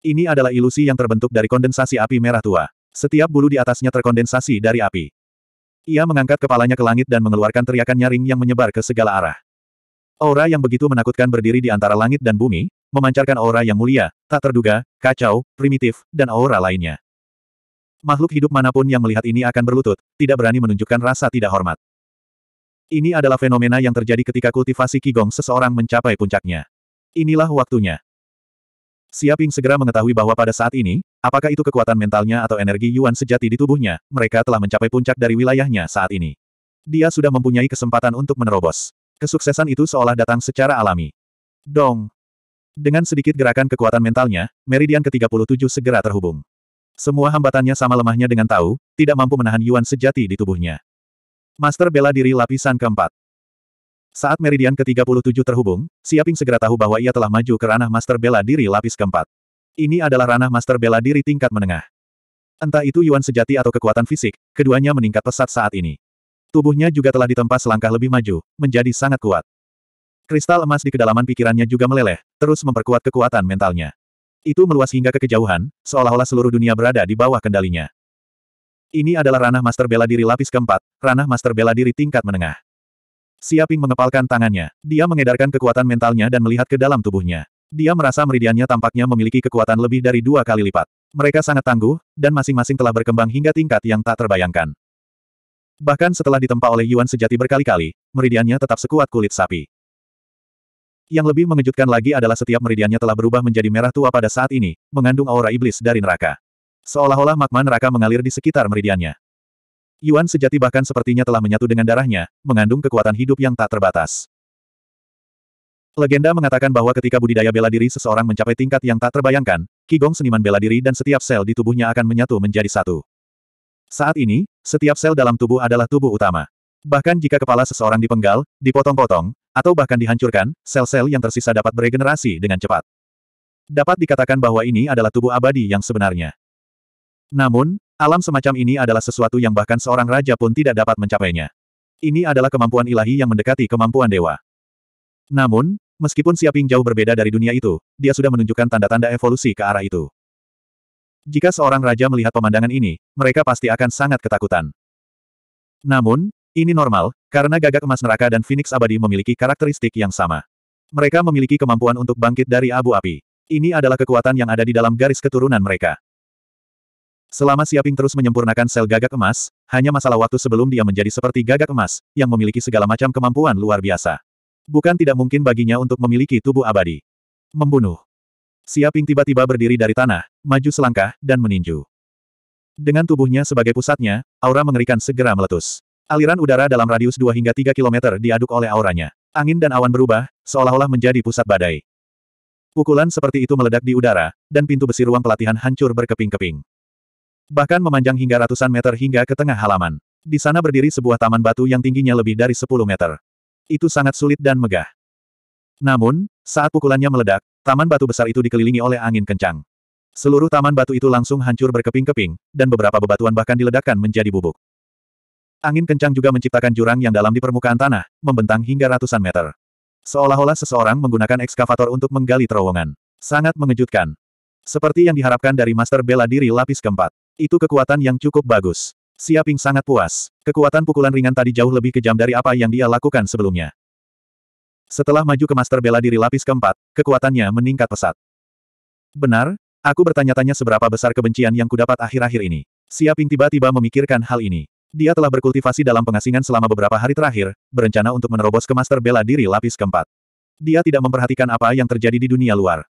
Ini adalah ilusi yang terbentuk dari kondensasi api merah tua. Setiap bulu di atasnya terkondensasi dari api. Ia mengangkat kepalanya ke langit dan mengeluarkan teriakan nyaring yang menyebar ke segala arah. Aura yang begitu menakutkan berdiri di antara langit dan bumi, memancarkan aura yang mulia, tak terduga, kacau, primitif, dan aura lainnya. Makhluk hidup manapun yang melihat ini akan berlutut, tidak berani menunjukkan rasa tidak hormat. Ini adalah fenomena yang terjadi ketika kultivasi kigong seseorang mencapai puncaknya. Inilah waktunya. Siaping segera mengetahui bahwa pada saat ini, apakah itu kekuatan mentalnya atau energi Yuan sejati di tubuhnya, mereka telah mencapai puncak dari wilayahnya saat ini. Dia sudah mempunyai kesempatan untuk menerobos. Kesuksesan itu seolah datang secara alami. Dong! Dengan sedikit gerakan kekuatan mentalnya, meridian ke-37 segera terhubung. Semua hambatannya sama lemahnya dengan tahu, tidak mampu menahan Yuan sejati di tubuhnya. Master bela diri lapisan keempat. Saat meridian ke-37 terhubung, Siaping segera tahu bahwa ia telah maju ke ranah master bela diri lapis keempat. Ini adalah ranah master bela diri tingkat menengah. Entah itu Yuan sejati atau kekuatan fisik, keduanya meningkat pesat saat ini. Tubuhnya juga telah ditempa selangkah lebih maju, menjadi sangat kuat. Kristal emas di kedalaman pikirannya juga meleleh, terus memperkuat kekuatan mentalnya. Itu meluas hingga ke kejauhan, seolah-olah seluruh dunia berada di bawah kendalinya. Ini adalah ranah master bela diri lapis keempat, ranah master bela diri tingkat menengah. Siaping mengepalkan tangannya. Dia mengedarkan kekuatan mentalnya dan melihat ke dalam tubuhnya. Dia merasa meridiannya tampaknya memiliki kekuatan lebih dari dua kali lipat. Mereka sangat tangguh, dan masing-masing telah berkembang hingga tingkat yang tak terbayangkan. Bahkan setelah ditempa oleh Yuan sejati berkali-kali, meridiannya tetap sekuat kulit sapi. Yang lebih mengejutkan lagi adalah setiap meridiannya telah berubah menjadi merah tua pada saat ini, mengandung aura iblis dari neraka. Seolah-olah magma neraka mengalir di sekitar meridiannya. Yuan sejati bahkan sepertinya telah menyatu dengan darahnya, mengandung kekuatan hidup yang tak terbatas. Legenda mengatakan bahwa ketika budidaya bela diri seseorang mencapai tingkat yang tak terbayangkan, Qigong seniman bela diri dan setiap sel di tubuhnya akan menyatu menjadi satu. Saat ini, setiap sel dalam tubuh adalah tubuh utama. Bahkan jika kepala seseorang dipenggal, dipotong-potong, atau bahkan dihancurkan, sel-sel yang tersisa dapat beregenerasi dengan cepat. Dapat dikatakan bahwa ini adalah tubuh abadi yang sebenarnya. Namun, Alam semacam ini adalah sesuatu yang bahkan seorang raja pun tidak dapat mencapainya. Ini adalah kemampuan ilahi yang mendekati kemampuan dewa. Namun, meskipun Siaping jauh berbeda dari dunia itu, dia sudah menunjukkan tanda-tanda evolusi ke arah itu. Jika seorang raja melihat pemandangan ini, mereka pasti akan sangat ketakutan. Namun, ini normal, karena gagak emas neraka dan Phoenix abadi memiliki karakteristik yang sama. Mereka memiliki kemampuan untuk bangkit dari abu api. Ini adalah kekuatan yang ada di dalam garis keturunan mereka. Selama Siaping terus menyempurnakan sel gagak emas, hanya masalah waktu sebelum dia menjadi seperti gagak emas, yang memiliki segala macam kemampuan luar biasa. Bukan tidak mungkin baginya untuk memiliki tubuh abadi. Membunuh. Siaping tiba-tiba berdiri dari tanah, maju selangkah, dan meninju. Dengan tubuhnya sebagai pusatnya, aura mengerikan segera meletus. Aliran udara dalam radius 2 hingga 3 km diaduk oleh auranya. Angin dan awan berubah, seolah-olah menjadi pusat badai. Pukulan seperti itu meledak di udara, dan pintu besi ruang pelatihan hancur berkeping-keping. Bahkan memanjang hingga ratusan meter hingga ke tengah halaman. Di sana berdiri sebuah taman batu yang tingginya lebih dari 10 meter. Itu sangat sulit dan megah. Namun, saat pukulannya meledak, taman batu besar itu dikelilingi oleh angin kencang. Seluruh taman batu itu langsung hancur berkeping-keping, dan beberapa bebatuan bahkan diledakkan menjadi bubuk. Angin kencang juga menciptakan jurang yang dalam di permukaan tanah, membentang hingga ratusan meter. Seolah-olah seseorang menggunakan ekskavator untuk menggali terowongan. Sangat mengejutkan. Seperti yang diharapkan dari Master Bela Diri lapis keempat. Itu kekuatan yang cukup bagus. Siaping sangat puas. Kekuatan pukulan ringan tadi jauh lebih kejam dari apa yang dia lakukan sebelumnya. Setelah maju ke master bela diri lapis keempat, kekuatannya meningkat pesat. Benar? Aku bertanya-tanya seberapa besar kebencian yang kudapat akhir-akhir ini. Siaping tiba-tiba memikirkan hal ini. Dia telah berkultivasi dalam pengasingan selama beberapa hari terakhir, berencana untuk menerobos ke master bela diri lapis keempat. Dia tidak memperhatikan apa yang terjadi di dunia luar.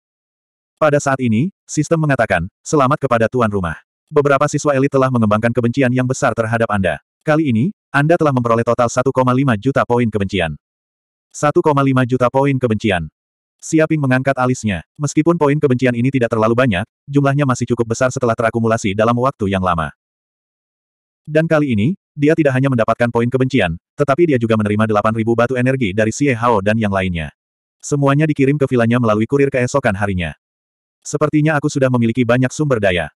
Pada saat ini, sistem mengatakan, selamat kepada tuan rumah. Beberapa siswa elit telah mengembangkan kebencian yang besar terhadap Anda. Kali ini, Anda telah memperoleh total 1,5 juta poin kebencian. 1,5 juta poin kebencian. Siaping mengangkat alisnya. Meskipun poin kebencian ini tidak terlalu banyak, jumlahnya masih cukup besar setelah terakumulasi dalam waktu yang lama. Dan kali ini, dia tidak hanya mendapatkan poin kebencian, tetapi dia juga menerima 8.000 batu energi dari Xie Hao dan yang lainnya. Semuanya dikirim ke vilanya melalui kurir keesokan harinya. Sepertinya aku sudah memiliki banyak sumber daya.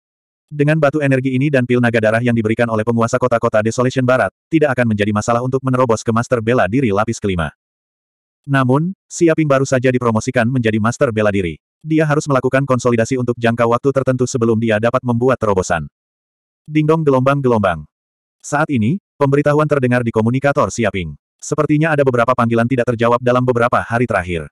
Dengan batu energi ini dan pil naga darah yang diberikan oleh penguasa kota-kota Desolation Barat, tidak akan menjadi masalah untuk menerobos ke Master Bela Diri lapis kelima. Namun, Siaping baru saja dipromosikan menjadi Master Bela Diri. Dia harus melakukan konsolidasi untuk jangka waktu tertentu sebelum dia dapat membuat terobosan. Dingdong gelombang-gelombang. Saat ini, pemberitahuan terdengar di komunikator Siaping. Sepertinya ada beberapa panggilan tidak terjawab dalam beberapa hari terakhir.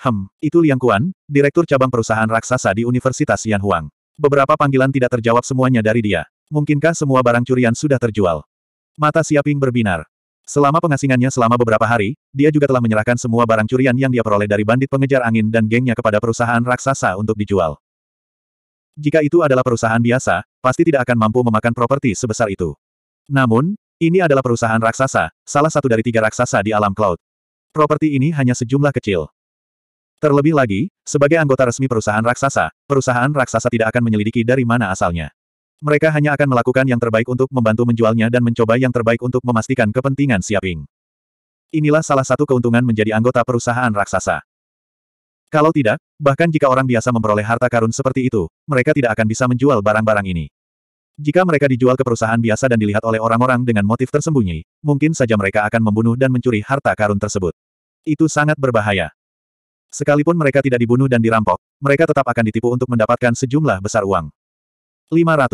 Hem, itu Liang Kuan, Direktur Cabang Perusahaan Raksasa di Universitas Yanhuang. Beberapa panggilan tidak terjawab semuanya dari dia. Mungkinkah semua barang curian sudah terjual? Mata Siaping berbinar. Selama pengasingannya selama beberapa hari, dia juga telah menyerahkan semua barang curian yang dia peroleh dari bandit pengejar angin dan gengnya kepada perusahaan raksasa untuk dijual. Jika itu adalah perusahaan biasa, pasti tidak akan mampu memakan properti sebesar itu. Namun, ini adalah perusahaan raksasa, salah satu dari tiga raksasa di alam cloud. Properti ini hanya sejumlah kecil. Terlebih lagi, sebagai anggota resmi perusahaan raksasa, perusahaan raksasa tidak akan menyelidiki dari mana asalnya. Mereka hanya akan melakukan yang terbaik untuk membantu menjualnya dan mencoba yang terbaik untuk memastikan kepentingan Siaping. Inilah salah satu keuntungan menjadi anggota perusahaan raksasa. Kalau tidak, bahkan jika orang biasa memperoleh harta karun seperti itu, mereka tidak akan bisa menjual barang-barang ini. Jika mereka dijual ke perusahaan biasa dan dilihat oleh orang-orang dengan motif tersembunyi, mungkin saja mereka akan membunuh dan mencuri harta karun tersebut. Itu sangat berbahaya. Sekalipun mereka tidak dibunuh dan dirampok, mereka tetap akan ditipu untuk mendapatkan sejumlah besar uang. 500.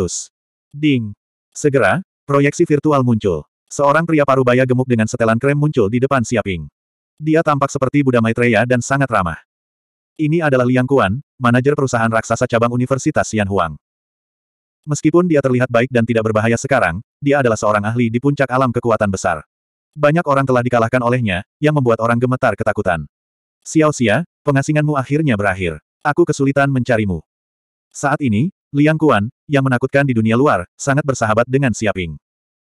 Ding. Segera, proyeksi virtual muncul. Seorang pria parubaya gemuk dengan setelan krem muncul di depan Siaping. Dia tampak seperti Buddha Maitreya dan sangat ramah. Ini adalah Liang Kuan, manajer perusahaan raksasa cabang Universitas Sian Huang. Meskipun dia terlihat baik dan tidak berbahaya sekarang, dia adalah seorang ahli di puncak alam kekuatan besar. Banyak orang telah dikalahkan olehnya, yang membuat orang gemetar ketakutan. Xiao Xia, Pengasinganmu akhirnya berakhir. Aku kesulitan mencarimu. Saat ini, Liang Kuan, yang menakutkan di dunia luar, sangat bersahabat dengan Siaping.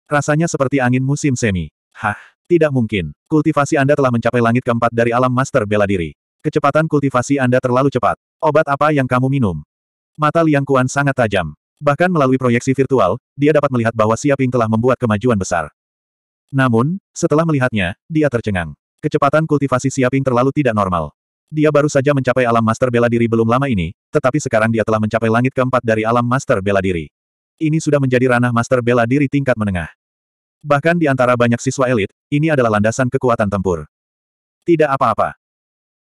Rasanya seperti angin musim semi. Hah, tidak mungkin. Kultivasi Anda telah mencapai langit keempat dari alam master bela diri. Kecepatan kultivasi Anda terlalu cepat. Obat apa yang kamu minum? Mata Liang Kuan sangat tajam. Bahkan melalui proyeksi virtual, dia dapat melihat bahwa Siaping telah membuat kemajuan besar. Namun, setelah melihatnya, dia tercengang. Kecepatan kultivasi Siaping terlalu tidak normal. Dia baru saja mencapai alam master bela diri belum lama ini, tetapi sekarang dia telah mencapai langit keempat dari alam master bela diri. Ini sudah menjadi ranah master bela diri tingkat menengah. Bahkan di antara banyak siswa elit, ini adalah landasan kekuatan tempur. Tidak apa-apa.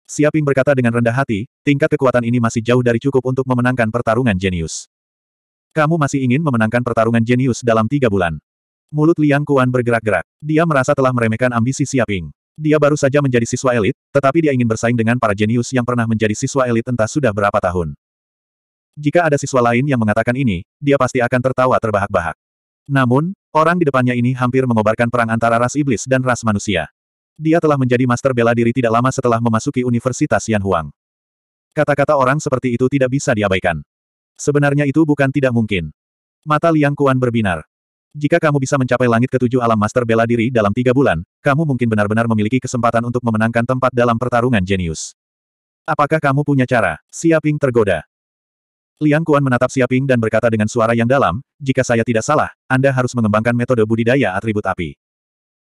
Siaping berkata dengan rendah hati, tingkat kekuatan ini masih jauh dari cukup untuk memenangkan pertarungan jenius. Kamu masih ingin memenangkan pertarungan jenius dalam tiga bulan. Mulut Liang Kuan bergerak-gerak. Dia merasa telah meremehkan ambisi Siaping. Dia baru saja menjadi siswa elit, tetapi dia ingin bersaing dengan para jenius yang pernah menjadi siswa elit entah sudah berapa tahun. Jika ada siswa lain yang mengatakan ini, dia pasti akan tertawa terbahak-bahak. Namun, orang di depannya ini hampir mengobarkan perang antara ras iblis dan ras manusia. Dia telah menjadi master bela diri tidak lama setelah memasuki Universitas Yanhuang. Kata-kata orang seperti itu tidak bisa diabaikan. Sebenarnya itu bukan tidak mungkin. Mata Liang Kuan berbinar. Jika kamu bisa mencapai langit ketujuh alam master bela diri dalam tiga bulan, kamu mungkin benar-benar memiliki kesempatan untuk memenangkan tempat dalam pertarungan jenius. Apakah kamu punya cara? Siaping tergoda. Liang Kuan menatap Siaping dan berkata dengan suara yang dalam, jika saya tidak salah, Anda harus mengembangkan metode budidaya atribut api.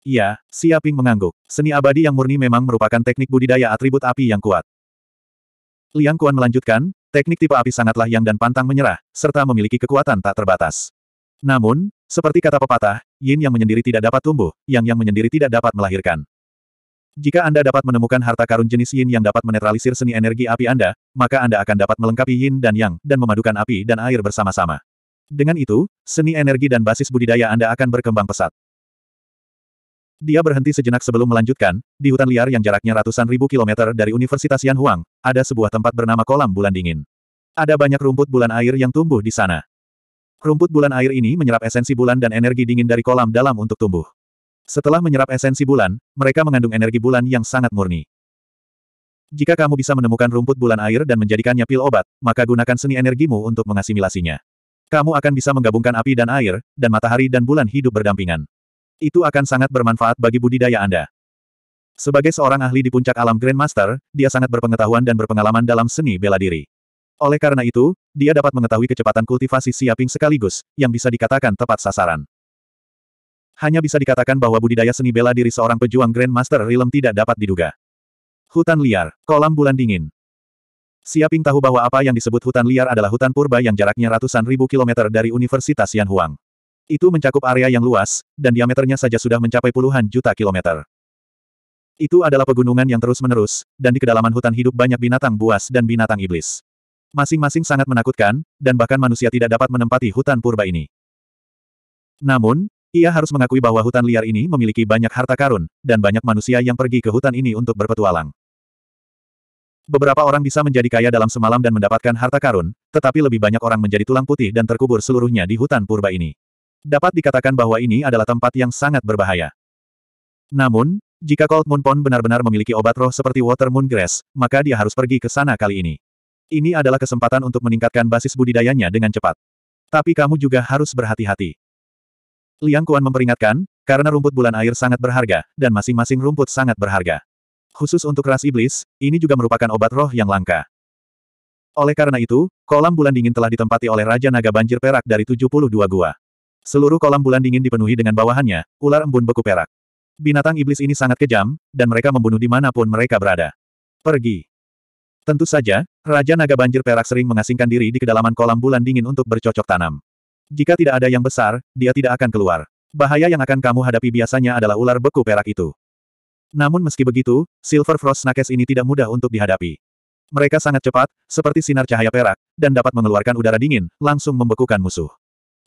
Iya, Siaping mengangguk. Seni abadi yang murni memang merupakan teknik budidaya atribut api yang kuat. Liang Kuan melanjutkan, teknik tipe api sangatlah yang dan pantang menyerah, serta memiliki kekuatan tak terbatas. Namun, seperti kata pepatah, yin yang menyendiri tidak dapat tumbuh, yang yang menyendiri tidak dapat melahirkan. Jika Anda dapat menemukan harta karun jenis yin yang dapat menetralisir seni energi api Anda, maka Anda akan dapat melengkapi yin dan yang, dan memadukan api dan air bersama-sama. Dengan itu, seni energi dan basis budidaya Anda akan berkembang pesat. Dia berhenti sejenak sebelum melanjutkan, di hutan liar yang jaraknya ratusan ribu kilometer dari Universitas Yanhuang, ada sebuah tempat bernama kolam bulan dingin. Ada banyak rumput bulan air yang tumbuh di sana. Rumput bulan air ini menyerap esensi bulan dan energi dingin dari kolam dalam untuk tumbuh. Setelah menyerap esensi bulan, mereka mengandung energi bulan yang sangat murni. Jika kamu bisa menemukan rumput bulan air dan menjadikannya pil obat, maka gunakan seni energimu untuk mengasimilasinya. Kamu akan bisa menggabungkan api dan air, dan matahari dan bulan hidup berdampingan. Itu akan sangat bermanfaat bagi budidaya Anda. Sebagai seorang ahli di puncak alam Grandmaster, dia sangat berpengetahuan dan berpengalaman dalam seni bela diri. Oleh karena itu, dia dapat mengetahui kecepatan kultivasi Siaping sekaligus, yang bisa dikatakan tepat sasaran. Hanya bisa dikatakan bahwa budidaya seni bela diri seorang pejuang Grandmaster Realm tidak dapat diduga. Hutan liar, kolam bulan dingin. Siaping tahu bahwa apa yang disebut hutan liar adalah hutan purba yang jaraknya ratusan ribu kilometer dari Universitas Yanhuang. Itu mencakup area yang luas, dan diameternya saja sudah mencapai puluhan juta kilometer. Itu adalah pegunungan yang terus-menerus, dan di kedalaman hutan hidup banyak binatang buas dan binatang iblis. Masing-masing sangat menakutkan, dan bahkan manusia tidak dapat menempati hutan purba ini. Namun, ia harus mengakui bahwa hutan liar ini memiliki banyak harta karun, dan banyak manusia yang pergi ke hutan ini untuk berpetualang. Beberapa orang bisa menjadi kaya dalam semalam dan mendapatkan harta karun, tetapi lebih banyak orang menjadi tulang putih dan terkubur seluruhnya di hutan purba ini. Dapat dikatakan bahwa ini adalah tempat yang sangat berbahaya. Namun, jika Cold Moon Pond benar-benar memiliki obat roh seperti Water Moon Grass, maka dia harus pergi ke sana kali ini. Ini adalah kesempatan untuk meningkatkan basis budidayanya dengan cepat. Tapi kamu juga harus berhati-hati. Liang Kuan memperingatkan, karena rumput bulan air sangat berharga, dan masing-masing rumput sangat berharga. Khusus untuk ras iblis, ini juga merupakan obat roh yang langka. Oleh karena itu, kolam bulan dingin telah ditempati oleh Raja Naga Banjir Perak dari 72 gua. Seluruh kolam bulan dingin dipenuhi dengan bawahannya, ular embun beku perak. Binatang iblis ini sangat kejam, dan mereka membunuh dimanapun mereka berada. Pergi. Tentu saja, Raja Naga Banjir Perak sering mengasingkan diri di kedalaman kolam bulan dingin untuk bercocok tanam. Jika tidak ada yang besar, dia tidak akan keluar. Bahaya yang akan kamu hadapi biasanya adalah ular beku perak itu. Namun meski begitu, Silver Frost Nakes ini tidak mudah untuk dihadapi. Mereka sangat cepat, seperti sinar cahaya perak, dan dapat mengeluarkan udara dingin, langsung membekukan musuh.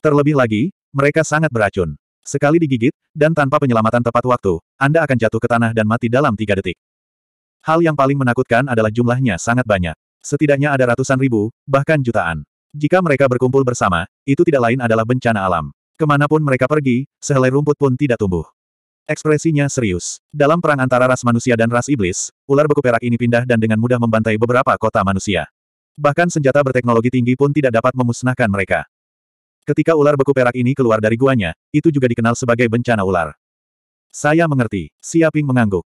Terlebih lagi, mereka sangat beracun. Sekali digigit, dan tanpa penyelamatan tepat waktu, Anda akan jatuh ke tanah dan mati dalam tiga detik. Hal yang paling menakutkan adalah jumlahnya sangat banyak. Setidaknya ada ratusan ribu, bahkan jutaan. Jika mereka berkumpul bersama, itu tidak lain adalah bencana alam. Kemanapun mereka pergi, sehelai rumput pun tidak tumbuh. Ekspresinya serius. Dalam perang antara ras manusia dan ras iblis, ular beku perak ini pindah dan dengan mudah membantai beberapa kota manusia. Bahkan senjata berteknologi tinggi pun tidak dapat memusnahkan mereka. Ketika ular beku perak ini keluar dari guanya, itu juga dikenal sebagai bencana ular. Saya mengerti, Siaping mengangguk.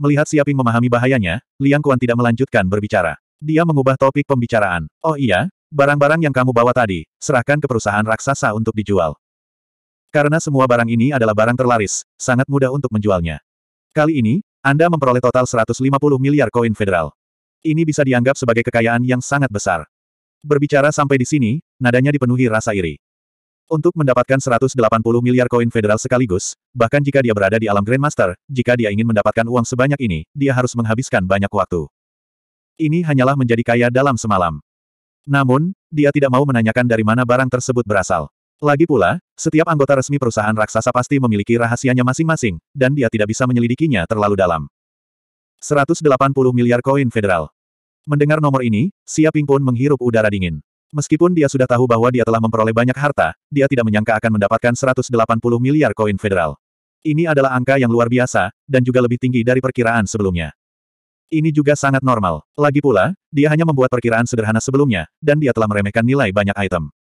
Melihat Siaping memahami bahayanya, Liang Kuan tidak melanjutkan berbicara. Dia mengubah topik pembicaraan. Oh iya, barang-barang yang kamu bawa tadi, serahkan ke perusahaan raksasa untuk dijual. Karena semua barang ini adalah barang terlaris, sangat mudah untuk menjualnya. Kali ini, Anda memperoleh total 150 miliar koin federal. Ini bisa dianggap sebagai kekayaan yang sangat besar. Berbicara sampai di sini, nadanya dipenuhi rasa iri. Untuk mendapatkan 180 miliar koin federal sekaligus, bahkan jika dia berada di alam Grandmaster, jika dia ingin mendapatkan uang sebanyak ini, dia harus menghabiskan banyak waktu. Ini hanyalah menjadi kaya dalam semalam. Namun, dia tidak mau menanyakan dari mana barang tersebut berasal. Lagi pula, setiap anggota resmi perusahaan raksasa pasti memiliki rahasianya masing-masing, dan dia tidak bisa menyelidikinya terlalu dalam. 180 miliar koin federal. Mendengar nomor ini, Xia pun menghirup udara dingin. Meskipun dia sudah tahu bahwa dia telah memperoleh banyak harta, dia tidak menyangka akan mendapatkan 180 miliar koin federal. Ini adalah angka yang luar biasa, dan juga lebih tinggi dari perkiraan sebelumnya. Ini juga sangat normal. Lagi pula, dia hanya membuat perkiraan sederhana sebelumnya, dan dia telah meremehkan nilai banyak item.